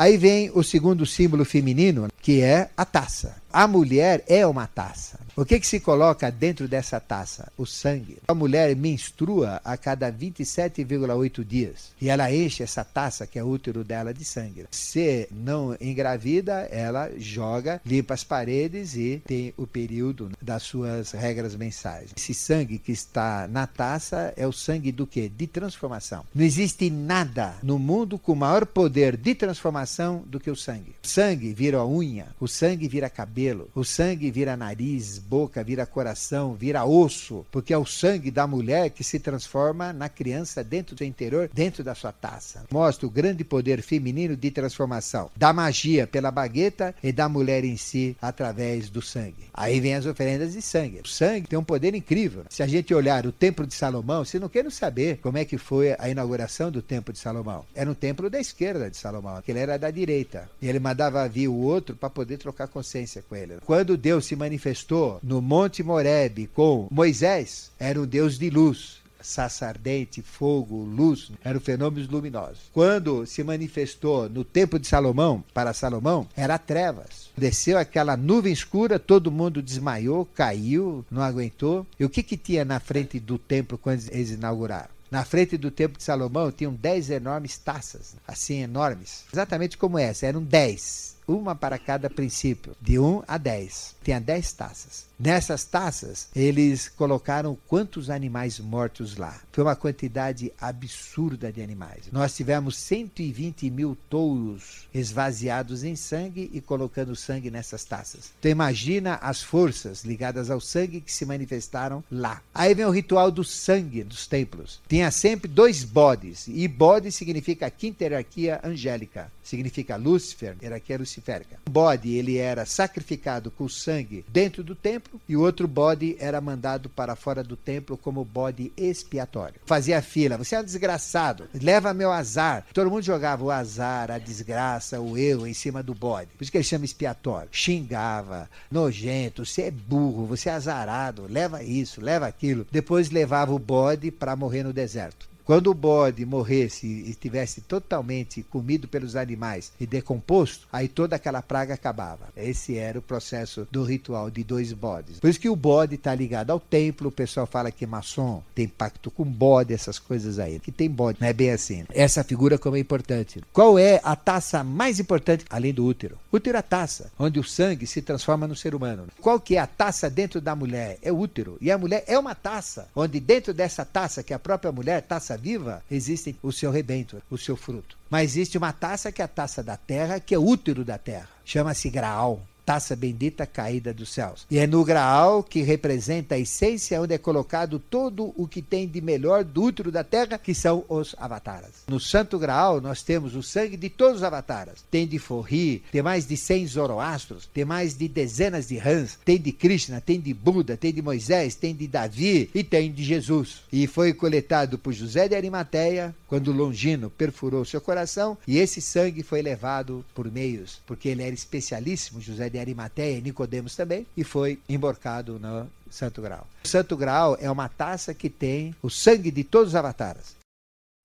Aí vem o segundo símbolo feminino, que é a taça. A mulher é uma taça. O que, que se coloca dentro dessa taça? O sangue. A mulher menstrua a cada 27,8 dias e ela enche essa taça, que é o útero dela, de sangue. Se não engravida, ela joga, limpa as paredes e tem o período das suas regras mensais. Esse sangue que está na taça é o sangue do que? De transformação. Não existe nada no mundo com maior poder de transformação do que o sangue. O sangue vira a unha, o sangue vira a cabeça cabelo. O sangue vira nariz, boca, vira coração, vira osso, porque é o sangue da mulher que se transforma na criança dentro do interior, dentro da sua taça. Mostra o grande poder feminino de transformação da magia pela bagueta e da mulher em si através do sangue. Aí vem as oferendas de sangue. O sangue tem um poder incrível. Se a gente olhar o Templo de Salomão, se não querem saber como é que foi a inauguração do Templo de Salomão. Era um templo da esquerda de Salomão, aquele era da direita. E ele mandava vir o outro para poder trocar consciência com ele. Quando Deus se manifestou no Monte Moreb com Moisés, era um Deus de luz. Saça ardente, fogo, luz, eram fenômenos luminosos. Quando se manifestou no tempo de Salomão, para Salomão, era trevas. Desceu aquela nuvem escura, todo mundo desmaiou, caiu, não aguentou. E o que, que tinha na frente do templo quando eles inauguraram? Na frente do Templo de Salomão tinham dez enormes taças, assim enormes, exatamente como essa, eram dez uma para cada princípio, de 1 a 10. Tinha 10 taças. Nessas taças, eles colocaram quantos animais mortos lá. Foi uma quantidade absurda de animais. Nós tivemos 120 mil touros esvaziados em sangue e colocando sangue nessas taças. Então imagina as forças ligadas ao sangue que se manifestaram lá. Aí vem o ritual do sangue dos templos. Tinha sempre dois bodes, e bode significa a quinta hierarquia angélica, significa Lúcifer, hierarquia Lúcifer o Um bode ele era sacrificado com sangue dentro do templo e o outro bode era mandado para fora do templo como bode expiatório. Fazia fila, você é um desgraçado, leva meu azar. Todo mundo jogava o azar, a desgraça, o eu em cima do bode. Por isso que ele chama expiatório. Xingava, nojento, você é burro, você é azarado, leva isso, leva aquilo. Depois levava o bode para morrer no deserto. Quando o bode morresse e estivesse totalmente comido pelos animais e decomposto, aí toda aquela praga acabava. Esse era o processo do ritual de dois bodes. Por isso que o bode está ligado ao templo, o pessoal fala que maçom tem pacto com bode, essas coisas aí. Que tem bode, não é bem assim. Essa figura como é importante. Qual é a taça mais importante, além do útero? Útero é a taça, onde o sangue se transforma no ser humano. Qual que é a taça dentro da mulher? É o útero. E a mulher é uma taça, onde dentro dessa taça, que é a própria mulher, taça viva, existe o seu rebento, o seu fruto. Mas existe uma taça que é a taça da terra, que é útero da terra. Chama-se graal taça bendita caída dos céus. E é no graal que representa a essência onde é colocado todo o que tem de melhor do útero da terra, que são os avataras. No santo graal nós temos o sangue de todos os avataras. Tem de Forri, tem mais de 100 Zoroastros, tem mais de dezenas de rãs, tem de Krishna, tem de Buda, tem de Moisés, tem de Davi e tem de Jesus. E foi coletado por José de Arimateia quando Longino perfurou seu coração e esse sangue foi levado por meios, porque ele era especialíssimo José de Arimateia e Nicodemos também, e foi emborcado no Santo Graal. O Santo Graal é uma taça que tem o sangue de todos os avataras.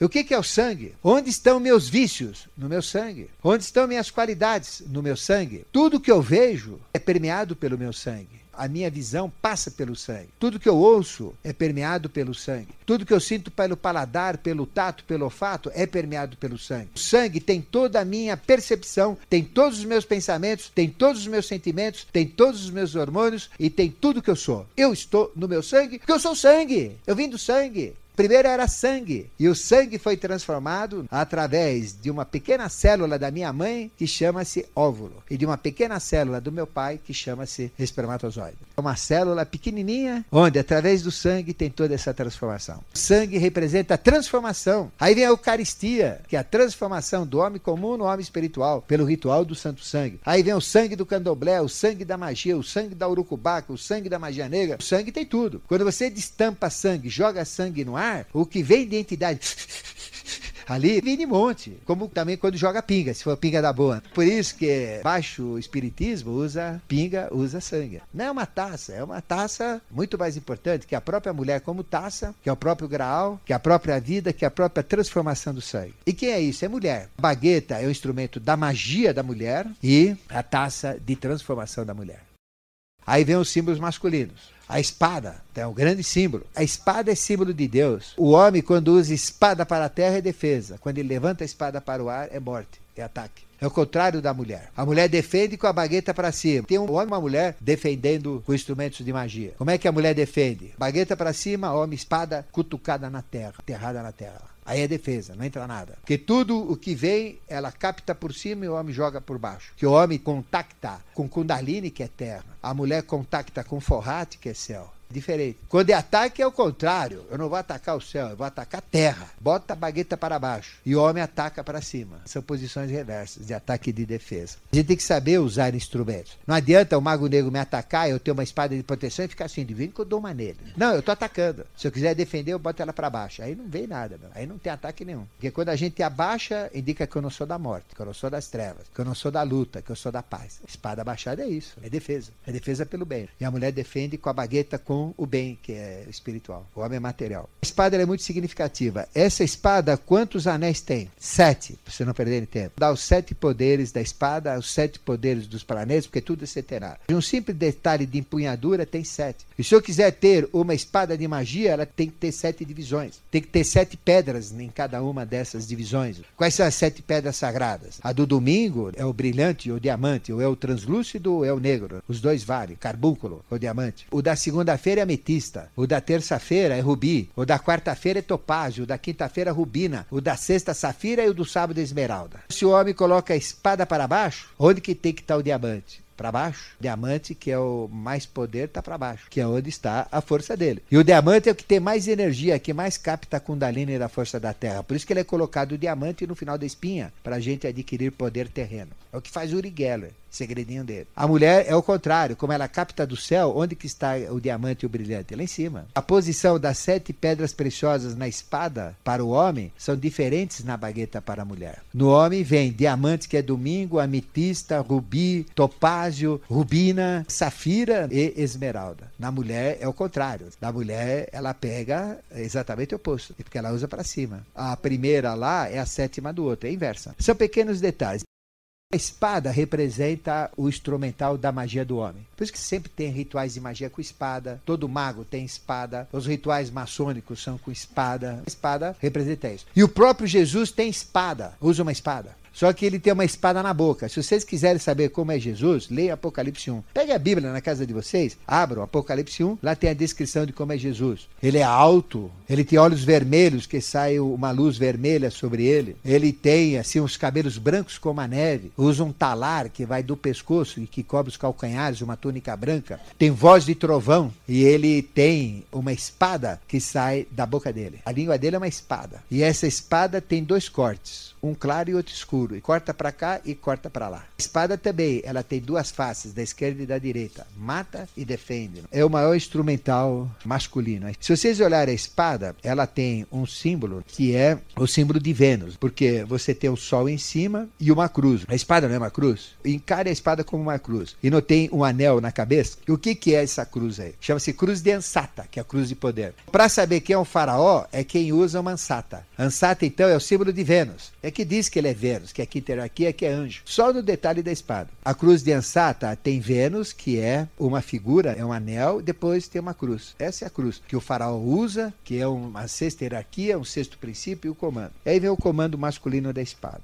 O que, é o sangue? Onde estão meus vícios? No meu sangue. Onde estão minhas qualidades? No meu sangue. Tudo que eu vejo é permeado pelo meu sangue a minha visão passa pelo sangue. Tudo que eu ouço é permeado pelo sangue. Tudo que eu sinto pelo paladar, pelo tato, pelo olfato é permeado pelo sangue. O sangue tem toda a minha percepção, tem todos os meus pensamentos, tem todos os meus sentimentos, tem todos os meus hormônios e tem tudo que eu sou. Eu estou no meu sangue, porque eu sou sangue. Eu vim do sangue. Primeiro era sangue, e o sangue foi transformado através de uma pequena célula da minha mãe, que chama-se óvulo, e de uma pequena célula do meu pai, que chama-se espermatozoide. É uma célula pequenininha, onde através do sangue tem toda essa transformação. O sangue representa a transformação. Aí vem a Eucaristia, que é a transformação do homem comum no homem espiritual, pelo ritual do Santo Sangue. Aí vem o sangue do candomblé, o sangue da magia, o sangue da urucubaca, o sangue da magia negra. O sangue tem tudo. Quando você destampa sangue, joga sangue no ar, ar, o que vem de entidade ali vem de monte. Como também quando joga pinga, se for pinga da boa. Por isso que é baixo espiritismo usa pinga, usa sangue. Não é uma taça, é uma taça muito mais importante que a própria mulher como taça, que é o próprio graal, que é a própria vida, que é a própria transformação do sangue. E quem é isso? É mulher. A bagueta é o instrumento da magia da mulher e a taça de transformação da mulher. Aí vem os símbolos masculinos. A espada é um grande símbolo. A espada é símbolo de Deus. O homem, quando usa espada para a terra, é defesa. Quando ele levanta a espada para o ar, é morte, é ataque. É o contrário da mulher. A mulher defende com a bagueta para cima. Tem um homem e uma mulher defendendo com instrumentos de magia. Como é que a mulher defende? Bagueta para cima, homem, espada cutucada na terra, enterrada na terra. Aí é defesa, não entra nada. Porque tudo o que vem, ela capta por cima e o homem joga por baixo. Que o homem contacta com Kundalini, que é terra. A mulher contacta com Forrati, que é céu. Diferente. Quando é ataque é o contrário. Eu não vou atacar o céu, eu vou atacar a terra. Bota a bagueta para baixo e o homem ataca para cima. São posições reversas de ataque e de defesa. A gente tem que saber usar instrumentos. Não adianta o mago negro me atacar, eu ter uma espada de proteção e ficar assim, divino que eu dou uma nele. Não, eu tô atacando. Se eu quiser defender, eu boto ela para baixo. Aí não vem nada, meu. Aí não tem ataque nenhum. Porque quando a gente abaixa, indica que eu não sou da morte, que eu não sou das trevas, que eu não sou da luta, que eu sou da paz. Espada abaixada é isso, é defesa. É defesa pelo bem. E a mulher defende com a bagueta com com o bem, que é espiritual. O homem é material. A espada é muito significativa. Essa espada, quantos anéis tem? Sete, para você não perder tempo. Dá os sete poderes da espada, os sete poderes dos planetas, porque tudo você é terá. um simples detalhe de empunhadura, tem sete. E se eu quiser ter uma espada de magia, ela tem que ter sete divisões. Tem que ter sete pedras em cada uma dessas divisões. Quais são as sete pedras sagradas? A do domingo é o brilhante ou diamante, ou é o translúcido ou é o negro. Os dois valem, carbúnculo ou diamante. O da segunda-feira feira é ametista, o da terça-feira é rubi, o da quarta-feira é topázio, o da quinta-feira é rubina, o da sexta safira e o do sábado é esmeralda. Se o homem coloca a espada para baixo, onde que tem que estar tá o diamante? para baixo. Diamante, que é o mais poder, está para baixo, que é onde está a força dele. E o diamante é o que tem mais energia, que mais capta a Kundalini da força da Terra. Por isso que ele é colocado o diamante no final da espinha, para a gente adquirir poder terreno. É o que faz Uri Geller, segredinho dele. A mulher é o contrário, como ela capta do céu, onde que está o diamante e o brilhante? Lá em cima. A posição das sete pedras preciosas na espada para o homem são diferentes na bagueta para a mulher. No homem vem diamante que é domingo, ametista, rubi, topázio, rubina, safira e esmeralda. Na mulher é o contrário. Na mulher ela pega exatamente o oposto, porque ela usa para cima. A primeira lá é a sétima do outro, é inversa. São pequenos detalhes. A espada representa o instrumental da magia do homem. Por isso que sempre tem rituais de magia com espada. Todo mago tem espada. Os rituais maçônicos são com espada. A espada representa isso. E o próprio Jesus tem espada. Usa uma espada. Só que ele tem uma espada na boca. Se vocês quiserem saber como é Jesus, leia Apocalipse 1. Pegue a Bíblia na casa de vocês, abram Apocalipse 1, lá tem a descrição de como é Jesus. Ele é alto, ele tem olhos vermelhos que sai uma luz vermelha sobre ele. Ele tem assim uns cabelos brancos como a neve, usa um talar que vai do pescoço e que cobre os calcanhares, uma túnica branca. Tem voz de trovão e ele tem uma espada que sai da boca dele. A língua dele é uma espada. E essa espada tem dois cortes um claro e outro escuro, e corta para cá e corta para lá. A espada também, ela tem duas faces, da esquerda e da direita, mata e defende. É o maior instrumental masculino. Se vocês olharem a espada, ela tem um símbolo que é o símbolo de Vênus, porque você tem o sol em cima e uma cruz. A espada não é uma cruz? Encare a espada como uma cruz. E não tem um anel na cabeça? o que, que é essa cruz aí? Chama-se cruz de Ansata, que é a cruz de poder. Para saber quem é um faraó, é quem usa uma Ansata. Ansata, então, é o símbolo de Vênus. É que diz que ele é Vênus, que é que é anjo. Só no detalhe da espada. A cruz de Ansata tem Vênus, que é uma figura, é um anel, depois tem uma cruz. Essa é a cruz que o faraó usa, que é uma sexta hierarquia, um sexto princípio e o comando. Aí vem o comando masculino da espada.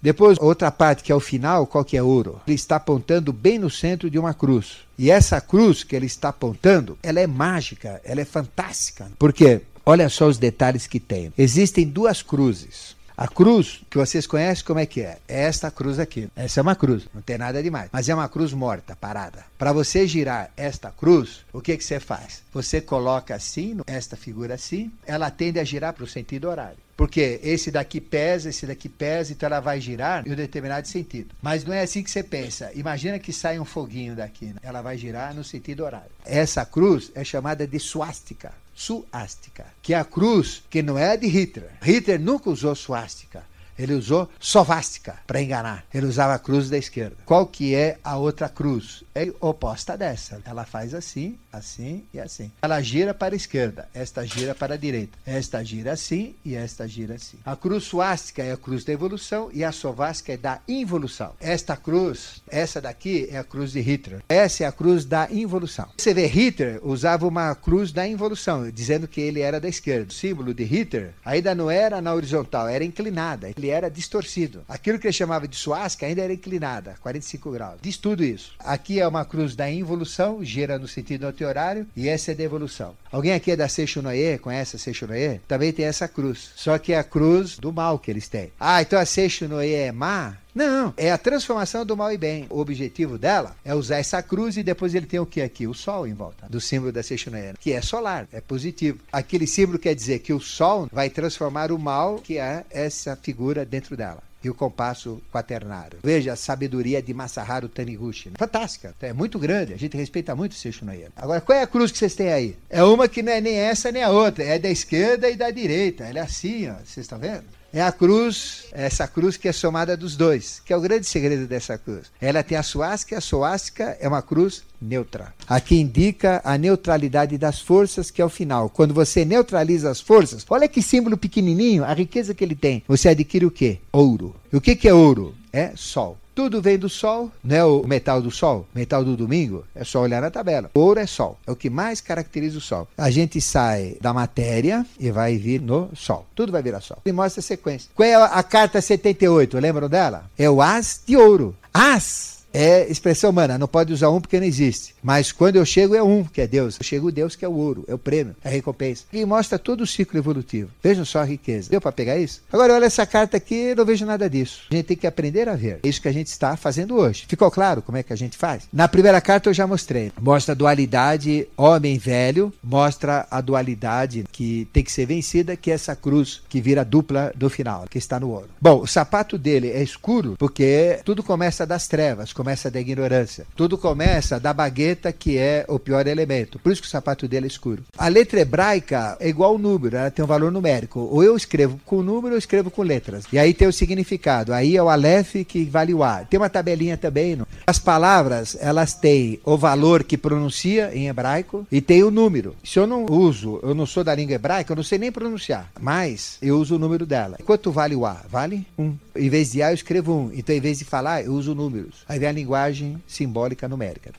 Depois, outra parte que é o final, qual que é ouro? Ele está apontando bem no centro de uma cruz. E essa cruz que ele está apontando, ela é mágica, ela é fantástica. Por quê? Olha só os detalhes que tem. Existem duas cruzes. A cruz que vocês conhecem, como é que é? É esta cruz aqui. Essa é uma cruz, não tem nada demais. Mas é uma cruz morta, parada. Para você girar esta cruz, o que, que você faz? Você coloca assim, esta figura assim, ela tende a girar para o sentido horário. Porque esse daqui pesa, esse daqui pesa, então ela vai girar em um determinado sentido. Mas não é assim que você pensa. Imagina que sai um foguinho daqui, né? ela vai girar no sentido horário. Essa cruz é chamada de suástica suástica, que é a cruz que não é a de Hitler. Hitler nunca usou suástica. Ele usou sovástica para enganar. Ele usava a cruz da esquerda. Qual que é a outra cruz? É oposta dessa. Ela faz assim, assim e assim. Ela gira para a esquerda, esta gira para a direita. Esta gira assim e esta gira assim. A cruz suástica é a cruz da evolução e a sovástica é da involução. Esta cruz, essa daqui é a cruz de Hitler. Essa é a cruz da involução. Você vê Hitler usava uma cruz da involução, dizendo que ele era da esquerda. O símbolo de Hitler ainda não era na horizontal, era inclinada. Ele ele era distorcido. Aquilo que ele chamava de suasca ainda era inclinada, 45 graus. Diz tudo isso. Aqui é uma cruz da involução, gira no sentido anti-horário, e essa é da evolução. Alguém aqui é da Seixunoye? Conhece a Seixunoye? Também tem essa cruz. Só que é a cruz do mal que eles têm. Ah, então a Seixunoye é má? Não, é a transformação do mal e bem. O objetivo dela é usar essa cruz e depois ele tem o que aqui? O sol em volta do símbolo da Seixunayana, que é solar, é positivo. Aquele símbolo quer dizer que o sol vai transformar o mal, que é essa figura dentro dela e o compasso quaternário. Veja a sabedoria de Masaharu Taniguchi. Né? Fantástica. É muito grande. A gente respeita muito o Seishunoyama. Agora, qual é a cruz que vocês têm aí? É uma que não é nem essa nem a outra. É da esquerda e da direita. Ela é assim, ó. Vocês estão vendo? É a cruz, é essa cruz que é somada dos dois, que é o grande segredo dessa cruz. Ela tem a suástica, a suástica é uma cruz neutra. Aqui indica a neutralidade das forças, que é o final. Quando você neutraliza as forças, olha que símbolo pequenininho, a riqueza que ele tem. Você adquire o quê? Ouro. E o que, que é ouro? É sol. Tudo vem do sol, né? O metal do sol, metal do domingo, é só olhar na tabela. Ouro é sol, é o que mais caracteriza o sol. A gente sai da matéria e vai vir no sol. Tudo vai virar sol. E mostra a sequência. Qual é a carta 78? Lembram dela? É o as de ouro. As é expressão humana, não pode usar um porque não existe. Mas quando eu chego é um, que é Deus. Eu chego Deus, que é o ouro, é o prêmio, é a recompensa. E mostra todo o ciclo evolutivo. Vejam só a riqueza. Deu para pegar isso? Agora olha essa carta aqui, não vejo nada disso. A gente tem que aprender a ver. É isso que a gente está fazendo hoje. Ficou claro como é que a gente faz? Na primeira carta eu já mostrei. Mostra a dualidade homem velho, mostra a dualidade que tem que ser vencida, que é essa cruz que vira dupla do final, que está no ouro. Bom, o sapato dele é escuro porque tudo começa das trevas, começa começa da ignorância. Tudo começa da bagueta, que é o pior elemento. Por isso que o sapato dele é escuro. A letra hebraica é igual ao número, ela tem um valor numérico. Ou eu escrevo com número ou eu escrevo com letras. E aí tem o significado. Aí é o Aleph que vale o A. Tem uma tabelinha também. Não? As palavras, elas têm o valor que pronuncia em hebraico e tem o número. Se eu não uso, eu não sou da língua hebraica, eu não sei nem pronunciar. Mas eu uso o número dela. Quanto vale o A? Vale um. Em vez de A, eu escrevo um. Então, em vez de falar, eu uso números. Aí a linguagem simbólica numérica.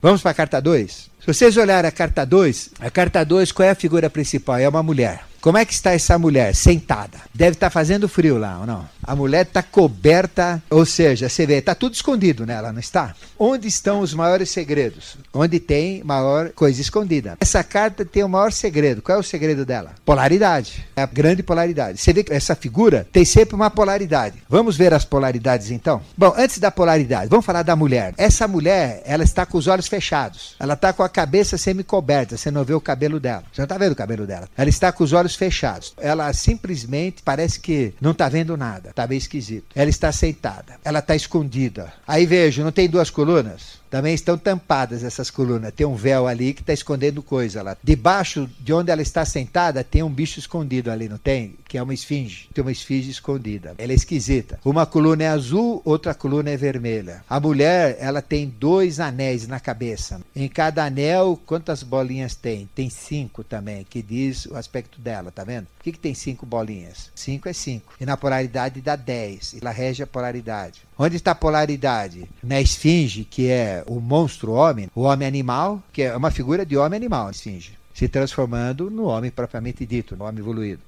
Vamos para a carta 2? Se vocês olharem a carta 2, a carta 2, qual é a figura principal? É uma mulher. Como é que está essa mulher? Sentada. Deve estar tá fazendo frio lá, ou não? A mulher está coberta, ou seja, você vê, está tudo escondido nela, não está? Onde estão os maiores segredos? Onde tem maior coisa escondida. Essa carta tem o maior segredo. Qual é o segredo dela? Polaridade. É a grande polaridade. Você vê que essa figura tem sempre uma polaridade. Vamos ver as polaridades então? Bom, antes da polaridade, vamos falar da mulher. Essa mulher, ela está com os olhos fechados. Ela está com a cabeça semicoberta, você não vê o cabelo dela. Você não está vendo o cabelo dela. Ela está com os olhos fechados. Ela simplesmente parece que não está vendo nada. Tá meio esquisito. Ela está sentada. Ela está escondida. Aí vejo, não tem duas colunas? também estão tampadas essas colunas. Tem um véu ali que está escondendo coisa lá. Debaixo de onde ela está sentada, tem um bicho escondido ali, não tem? Que é uma esfinge. Tem uma esfinge escondida. Ela é esquisita. Uma coluna é azul, outra coluna é vermelha. A mulher, ela tem dois anéis na cabeça. Em cada anel, quantas bolinhas tem? Tem cinco também, que diz o aspecto dela, tá vendo? Por que, que tem cinco bolinhas? Cinco é cinco. E na polaridade dá dez. Ela rege a polaridade. Onde está a polaridade? Na esfinge, que é o monstro homem, o homem animal, que é uma figura de homem animal, a esfinge, se transformando no homem propriamente dito, no homem evoluído.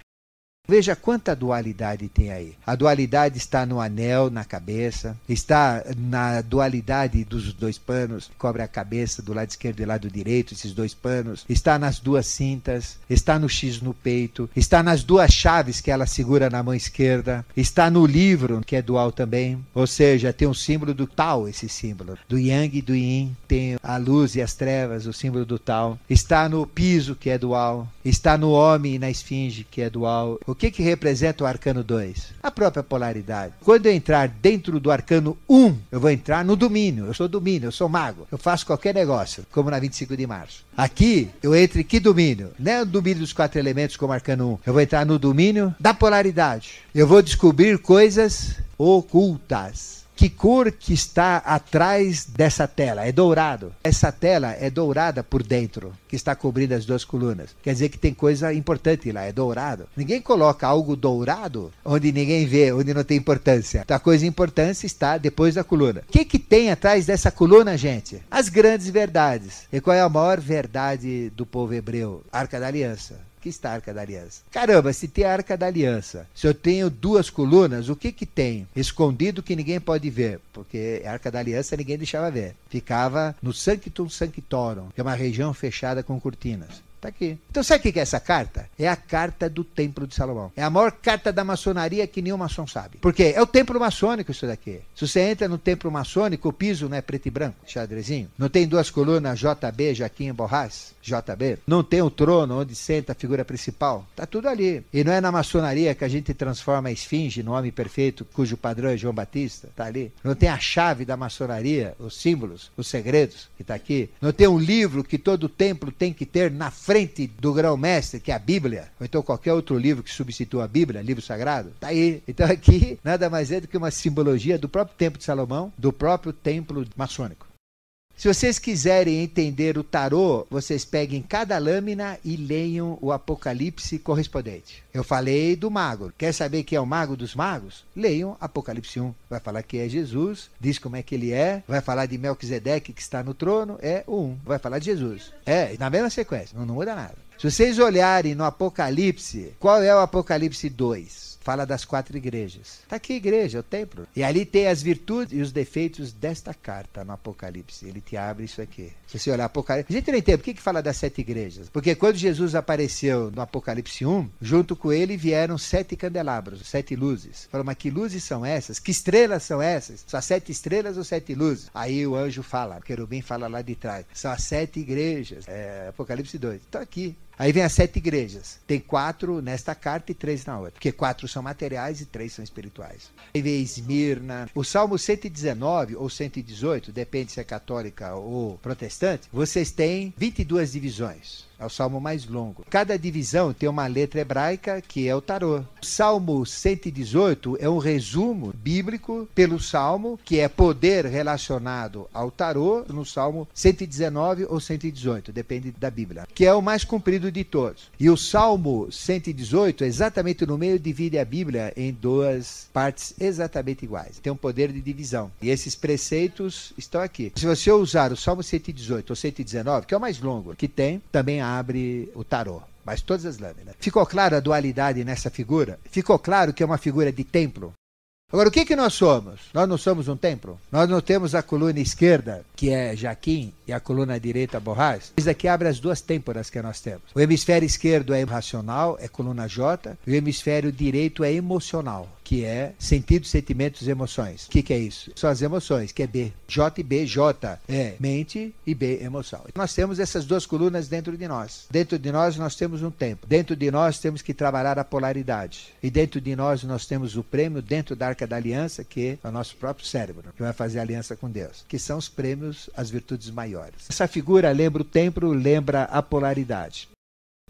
Veja quanta dualidade tem aí. A dualidade está no anel na cabeça, está na dualidade dos dois panos, que cobre a cabeça do lado esquerdo e do lado direito, esses dois panos, está nas duas cintas, está no X no peito, está nas duas chaves que ela segura na mão esquerda, está no livro, que é dual também, ou seja, tem um símbolo do Tao, esse símbolo, do Yang e do Yin, tem a luz e as trevas, o símbolo do Tao, está no piso, que é dual, está no homem e na esfinge, que é dual. O que, que representa o arcano 2? A própria polaridade. Quando eu entrar dentro do arcano 1, um, eu vou entrar no domínio. Eu sou domínio, eu sou mago. Eu faço qualquer negócio, como na 25 de março. Aqui, eu entro em que domínio? Não é o domínio dos quatro elementos como arcano 1. Um. Eu vou entrar no domínio da polaridade. Eu vou descobrir coisas ocultas. Que cor que está atrás dessa tela? É dourado. Essa tela é dourada por dentro, que está cobrindo as duas colunas. Quer dizer que tem coisa importante lá, é dourado. Ninguém coloca algo dourado onde ninguém vê, onde não tem importância. Então, a coisa de importância está depois da coluna. O que, que tem atrás dessa coluna, gente? As grandes verdades. E qual é a maior verdade do povo hebreu? Arca da Aliança que está a Arca da Aliança. Caramba, se tem a Arca da Aliança, se eu tenho duas colunas, o que que tem escondido que ninguém pode ver? Porque a Arca da Aliança ninguém deixava ver. Ficava no Sanctum Sanctorum, que é uma região fechada com cortinas. Está aqui. Então sabe o que é essa carta? É a carta do Templo de Salomão. É a maior carta da maçonaria que nenhum maçom sabe. Por quê? É o templo maçônico isso daqui. Se você entra no templo maçônico, o piso não é preto e branco, xadrezinho. Não tem duas colunas JB, Jaquim Borrás, JB. Não tem o trono onde senta a figura principal. Tá tudo ali. E não é na maçonaria que a gente transforma a esfinge no homem perfeito, cujo padrão é João Batista. Tá ali. Não tem a chave da maçonaria, os símbolos, os segredos que está aqui. Não tem um livro que todo templo tem que ter na frente frente do grão-mestre, que é a Bíblia, ou então qualquer outro livro que substitua a Bíblia, livro sagrado, tá aí. Então aqui nada mais é do que uma simbologia do próprio Templo de Salomão, do próprio templo maçônico. Se vocês quiserem entender o tarô, vocês peguem cada lâmina e leiam o Apocalipse correspondente. Eu falei do mago. Quer saber quem é o mago dos magos? Leiam Apocalipse 1. Vai falar que é Jesus, diz como é que ele é, vai falar de Melquisedeque que está no trono, é o 1. Vai falar de Jesus. É, na mesma sequência, não, não muda nada. Se vocês olharem no Apocalipse, qual é o Apocalipse 2? fala das quatro igrejas. Está aqui a igreja, o templo. E ali tem as virtudes e os defeitos desta carta no Apocalipse. Ele te abre isso aqui. Se você olhar Apocalipse. A gente não entende por que, que fala das sete igrejas. Porque quando Jesus apareceu no Apocalipse 1, junto com ele vieram sete candelabros, sete luzes. falou mas que luzes são essas? Que estrelas são essas? São as sete estrelas ou sete luzes? Aí o anjo fala, o querubim fala lá de trás. São as sete igrejas. É, Apocalipse 2. Está aqui. Aí vem as sete igrejas. Tem quatro nesta carta e três na outra. Porque quatro são materiais e três são espirituais. Aí vem Esmirna. O Salmo 119 ou 118, depende se é católica ou protestante, vocês têm 22 divisões. É o salmo mais longo. Cada divisão tem uma letra hebraica que é o tarô. O salmo 118 é um resumo bíblico pelo salmo, que é poder relacionado ao tarô, no salmo 119 ou 118, depende da Bíblia, que é o mais comprido de todos. E o salmo 118, é exatamente no meio, divide a Bíblia em duas partes exatamente iguais. Tem um poder de divisão. E esses preceitos estão aqui. Se você usar o salmo 118 ou 119, que é o mais longo que tem, também há abre o tarô mas todas as lâminas. Ficou claro a dualidade nessa figura? Ficou claro que é uma figura de templo? Agora, o que, que nós somos? Nós não somos um templo? Nós não temos a coluna esquerda, que é Jaquim, e a coluna direita, Borrás? Isso aqui abre as duas têmporas que nós temos. O hemisfério esquerdo é racional, é coluna J, e o hemisfério direito é emocional, que é sentidos, sentimentos, emoções. O que, que, é isso? São as emoções, que é B. J e B, J é mente e B, emoção. Nós temos essas duas colunas dentro de nós. Dentro de nós, nós temos um tempo. Dentro de nós, temos que trabalhar a polaridade. E dentro de nós, nós temos o prêmio dentro da Arca da Aliança, que é o nosso próprio cérebro, que vai fazer aliança com Deus, que são os prêmios, as virtudes maiores. Essa figura lembra o templo, lembra a polaridade.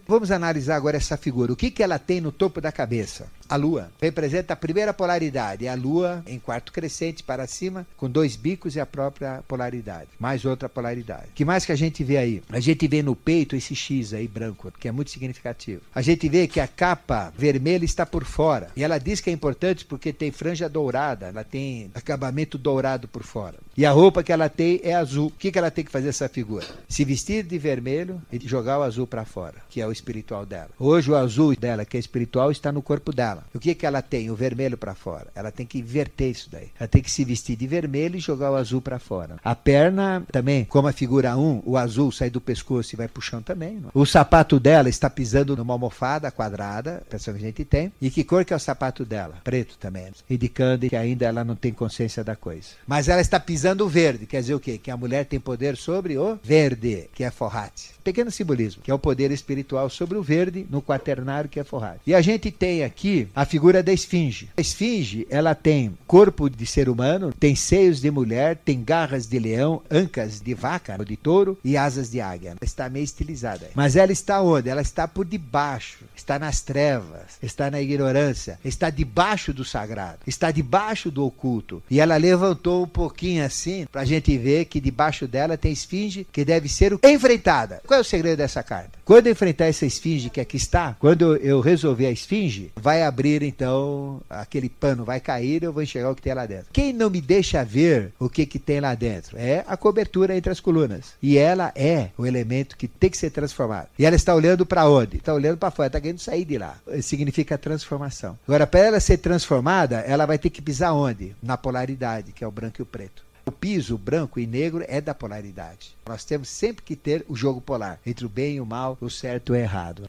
Vamos analisar agora essa figura. O que, que ela tem no topo da cabeça? a Lua. Representa a primeira polaridade, a Lua em quarto crescente para cima, com dois bicos e a própria polaridade. Mais outra polaridade. que mais que a gente vê aí? A gente vê no peito esse X aí branco, que é muito significativo. A gente vê que a capa vermelha está por fora. E ela diz que é importante porque tem franja dourada, ela tem acabamento dourado por fora. E a roupa que ela tem é azul. O que, que ela tem que fazer essa figura? Se vestir de vermelho e jogar o azul para fora, que é o espiritual dela. Hoje o azul dela, que é espiritual, está no corpo dela dela. O que, é que ela tem? O vermelho para fora. Ela tem que inverter isso daí. Ela tem que se vestir de vermelho e jogar o azul para fora. A perna também, como a figura 1, o azul sai do pescoço e vai puxando também. Não? O sapato dela está pisando numa almofada quadrada, impressão que a gente tem. E que cor que é o sapato dela? Preto também. Indicando que ainda ela não tem consciência da coisa. Mas ela está pisando o verde, quer dizer o quê? Que a mulher tem poder sobre o verde, que é forrate. Pequeno simbolismo, que é o poder espiritual sobre o verde no quaternário que é forrate. E a gente tem aqui a figura da esfinge. A esfinge, ela tem corpo de ser humano, tem seios de mulher, tem garras de leão, ancas de vaca, de touro e asas de águia. Ela está meio estilizada. Mas ela está onde? Ela está por debaixo, está nas trevas, está na ignorância, está debaixo do sagrado, está debaixo do oculto. E ela levantou um pouquinho assim para a gente ver que debaixo dela tem esfinge que deve ser enfrentada. Qual é o segredo dessa carta? Quando enfrentar essa esfinge que aqui está, quando eu resolver a esfinge, vai abrir abrir então aquele pano, vai cair, e eu vou enxergar o que tem lá dentro. Quem não me deixa ver o que, que tem lá dentro é a cobertura entre as colunas. E ela é o elemento que tem que ser transformado. E ela está olhando para onde? Está olhando para fora, está querendo sair de lá. Significa transformação. Agora, para ela ser transformada, ela vai ter que pisar onde? Na polaridade, que é o branco e o preto. O piso branco e negro é da polaridade. Nós temos sempre que ter o jogo polar entre o bem e o mal, o certo e o errado.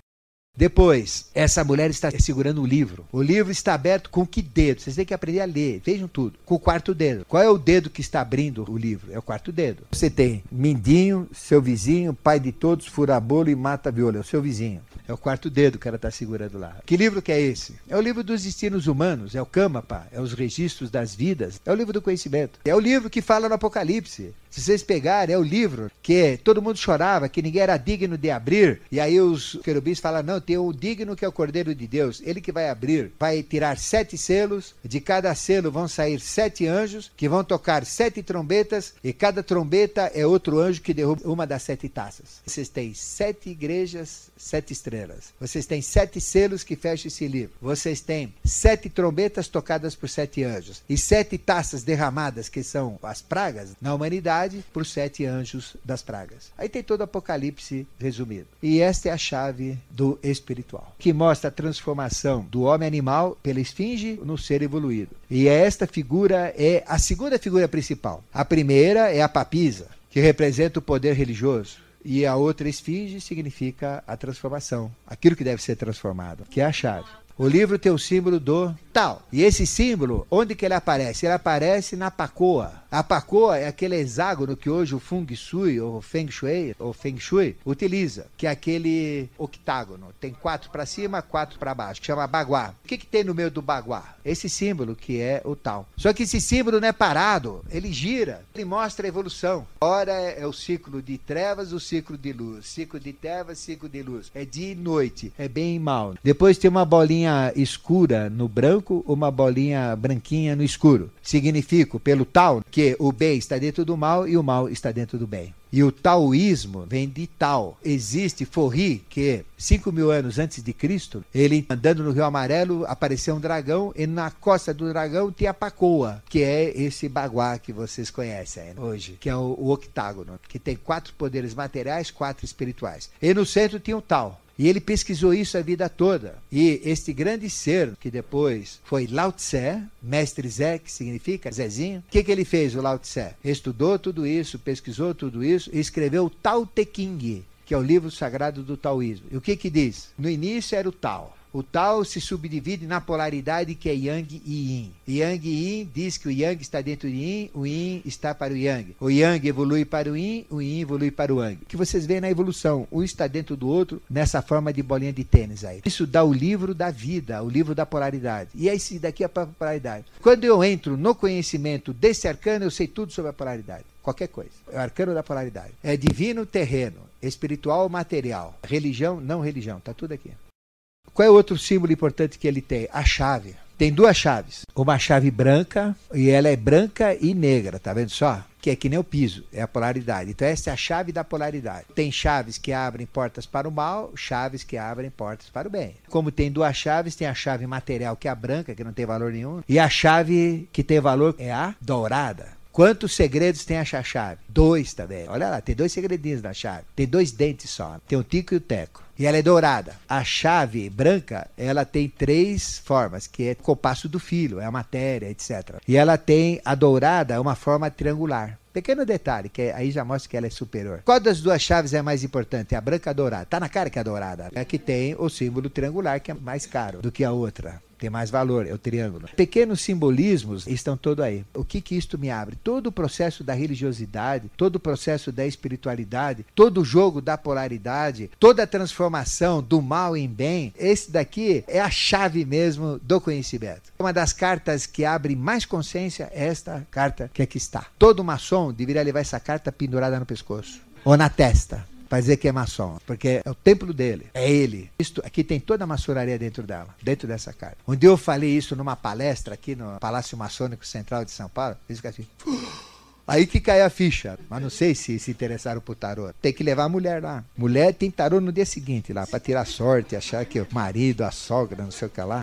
Depois, essa mulher está segurando o livro. O livro está aberto com que dedo? Vocês têm que aprender a ler. Vejam tudo. Com o quarto dedo. Qual é o dedo que está abrindo o livro? É o quarto dedo. Você tem Mindinho, seu vizinho, pai de todos, furabolo e mata viola. É o seu vizinho. É o quarto dedo que ela está segurando lá. Que livro que é esse? É o livro dos destinos humanos. É o Kamapa. É os registros das vidas. É o livro do conhecimento. É o livro que fala no Apocalipse. Se vocês pegarem, é o livro que todo mundo chorava, que ninguém era digno de abrir. E aí os querubins falam: não, tem o digno que é o Cordeiro de Deus, ele que vai abrir. Vai tirar sete selos, de cada selo vão sair sete anjos que vão tocar sete trombetas, e cada trombeta é outro anjo que derruba uma das sete taças. Vocês têm sete igrejas, sete estrelas. Vocês têm sete selos que fecham esse livro. Vocês têm sete trombetas tocadas por sete anjos e sete taças derramadas, que são as pragas, na humanidade cidade para os sete anjos das pragas. Aí tem todo o Apocalipse resumido. E esta é a chave do espiritual, que mostra a transformação do homem animal pela esfinge no ser evoluído. E esta figura é a segunda figura principal. A primeira é a papisa, que representa o poder religioso e a outra esfinge significa a transformação, aquilo que deve ser transformado, que é a chave. O livro tem o símbolo do tal. E esse símbolo, onde que ele aparece? Ele aparece na pacoa. A pacoa é aquele hexágono que hoje o Feng Shui ou Feng Shui, ou Feng Shui utiliza, que é aquele octágono. Tem quatro para cima, quatro para baixo, que chama baguá. O que, que tem no meio do baguá? Esse símbolo que é o tal. Só que esse símbolo não é parado, ele gira, ele mostra a evolução. Ora é o ciclo de trevas, o ciclo de luz, ciclo de trevas, ciclo de luz. É dia e noite, é bem e mal. Depois tem uma bolinha bolinha escura no branco, uma bolinha branquinha no escuro. Significa, pelo tal, que o bem está dentro do mal e o mal está dentro do bem. E o taoísmo vem de tal Existe Forri, que 5 mil anos antes de Cristo, ele andando no Rio Amarelo, apareceu um dragão e na costa do dragão tinha a pacoa, que é esse baguá que vocês conhecem né, hoje, que é o, octágono, que tem quatro poderes materiais, quatro espirituais. E no centro tinha o tal e ele pesquisou isso a vida toda. E este grande ser, que depois foi Lao Tse, mestre Zé, que significa Zezinho, o que, que ele fez, o Lao Tse? Estudou tudo isso, pesquisou tudo isso e escreveu o Tao Te Ching, que é o livro sagrado do taoísmo. E o que que diz? No início era o Tao. O tal se subdivide na polaridade que é Yang e Yin. Yang e Yin diz que o Yang está dentro de Yin, o Yin está para o Yang. O Yang evolui para o Yin, o Yin evolui para o Yang. O que vocês veem na evolução, um está dentro do outro nessa forma de bolinha de tênis aí. Isso dá o livro da vida, o livro da polaridade. E esse daqui é a polaridade. Quando eu entro no conhecimento desse arcano, eu sei tudo sobre a polaridade qualquer coisa. É o arcano da polaridade. É divino, terreno, espiritual, material, religião, não religião, tá tudo aqui. Qual é outro símbolo importante que ele tem? A chave. Tem duas chaves. Uma chave branca, e ela é branca e negra, tá vendo só? Que é que nem o piso, é a polaridade. Então, essa é a chave da polaridade. Tem chaves que abrem portas para o mal, chaves que abrem portas para o bem. Como tem duas chaves, tem a chave material, que é a branca, que não tem valor nenhum, e a chave que tem valor é a dourada. Quantos segredos tem a chave? Dois também. Olha lá, tem dois segredinhos na chave. Tem dois dentes só. Tem o tico e o teco. E ela é dourada. A chave branca, ela tem três formas, que é o compasso do filo, é a matéria, etc. E ela tem a dourada, uma forma triangular. Pequeno detalhe, que aí já mostra que ela é superior. Qual das duas chaves é mais importante? A branca ou a dourada? Tá na cara que é a dourada. É que tem o símbolo triangular, que é mais caro do que a outra tem mais valor, é o triângulo. Pequenos simbolismos estão todo aí. O que que isto me abre? Todo o processo da religiosidade, todo o processo da espiritualidade, todo o jogo da polaridade, toda a transformação do mal em bem, esse daqui é a chave mesmo do conhecimento. Uma das cartas que abre mais consciência é esta carta que aqui está. Todo maçom deveria levar essa carta pendurada no pescoço ou na testa para dizer que é maçom, porque é o templo dele, é ele. Isto aqui tem toda a maçonaria dentro dela, dentro dessa carta. Um eu falei isso numa palestra aqui no Palácio Maçônico Central de São Paulo, eles assim. Aí que cai a ficha. Mas não sei se se interessaram pro tarô. Tem que levar a mulher lá. Mulher tem tarô no dia seguinte lá, para tirar sorte, achar que o marido, a sogra, não sei o que lá.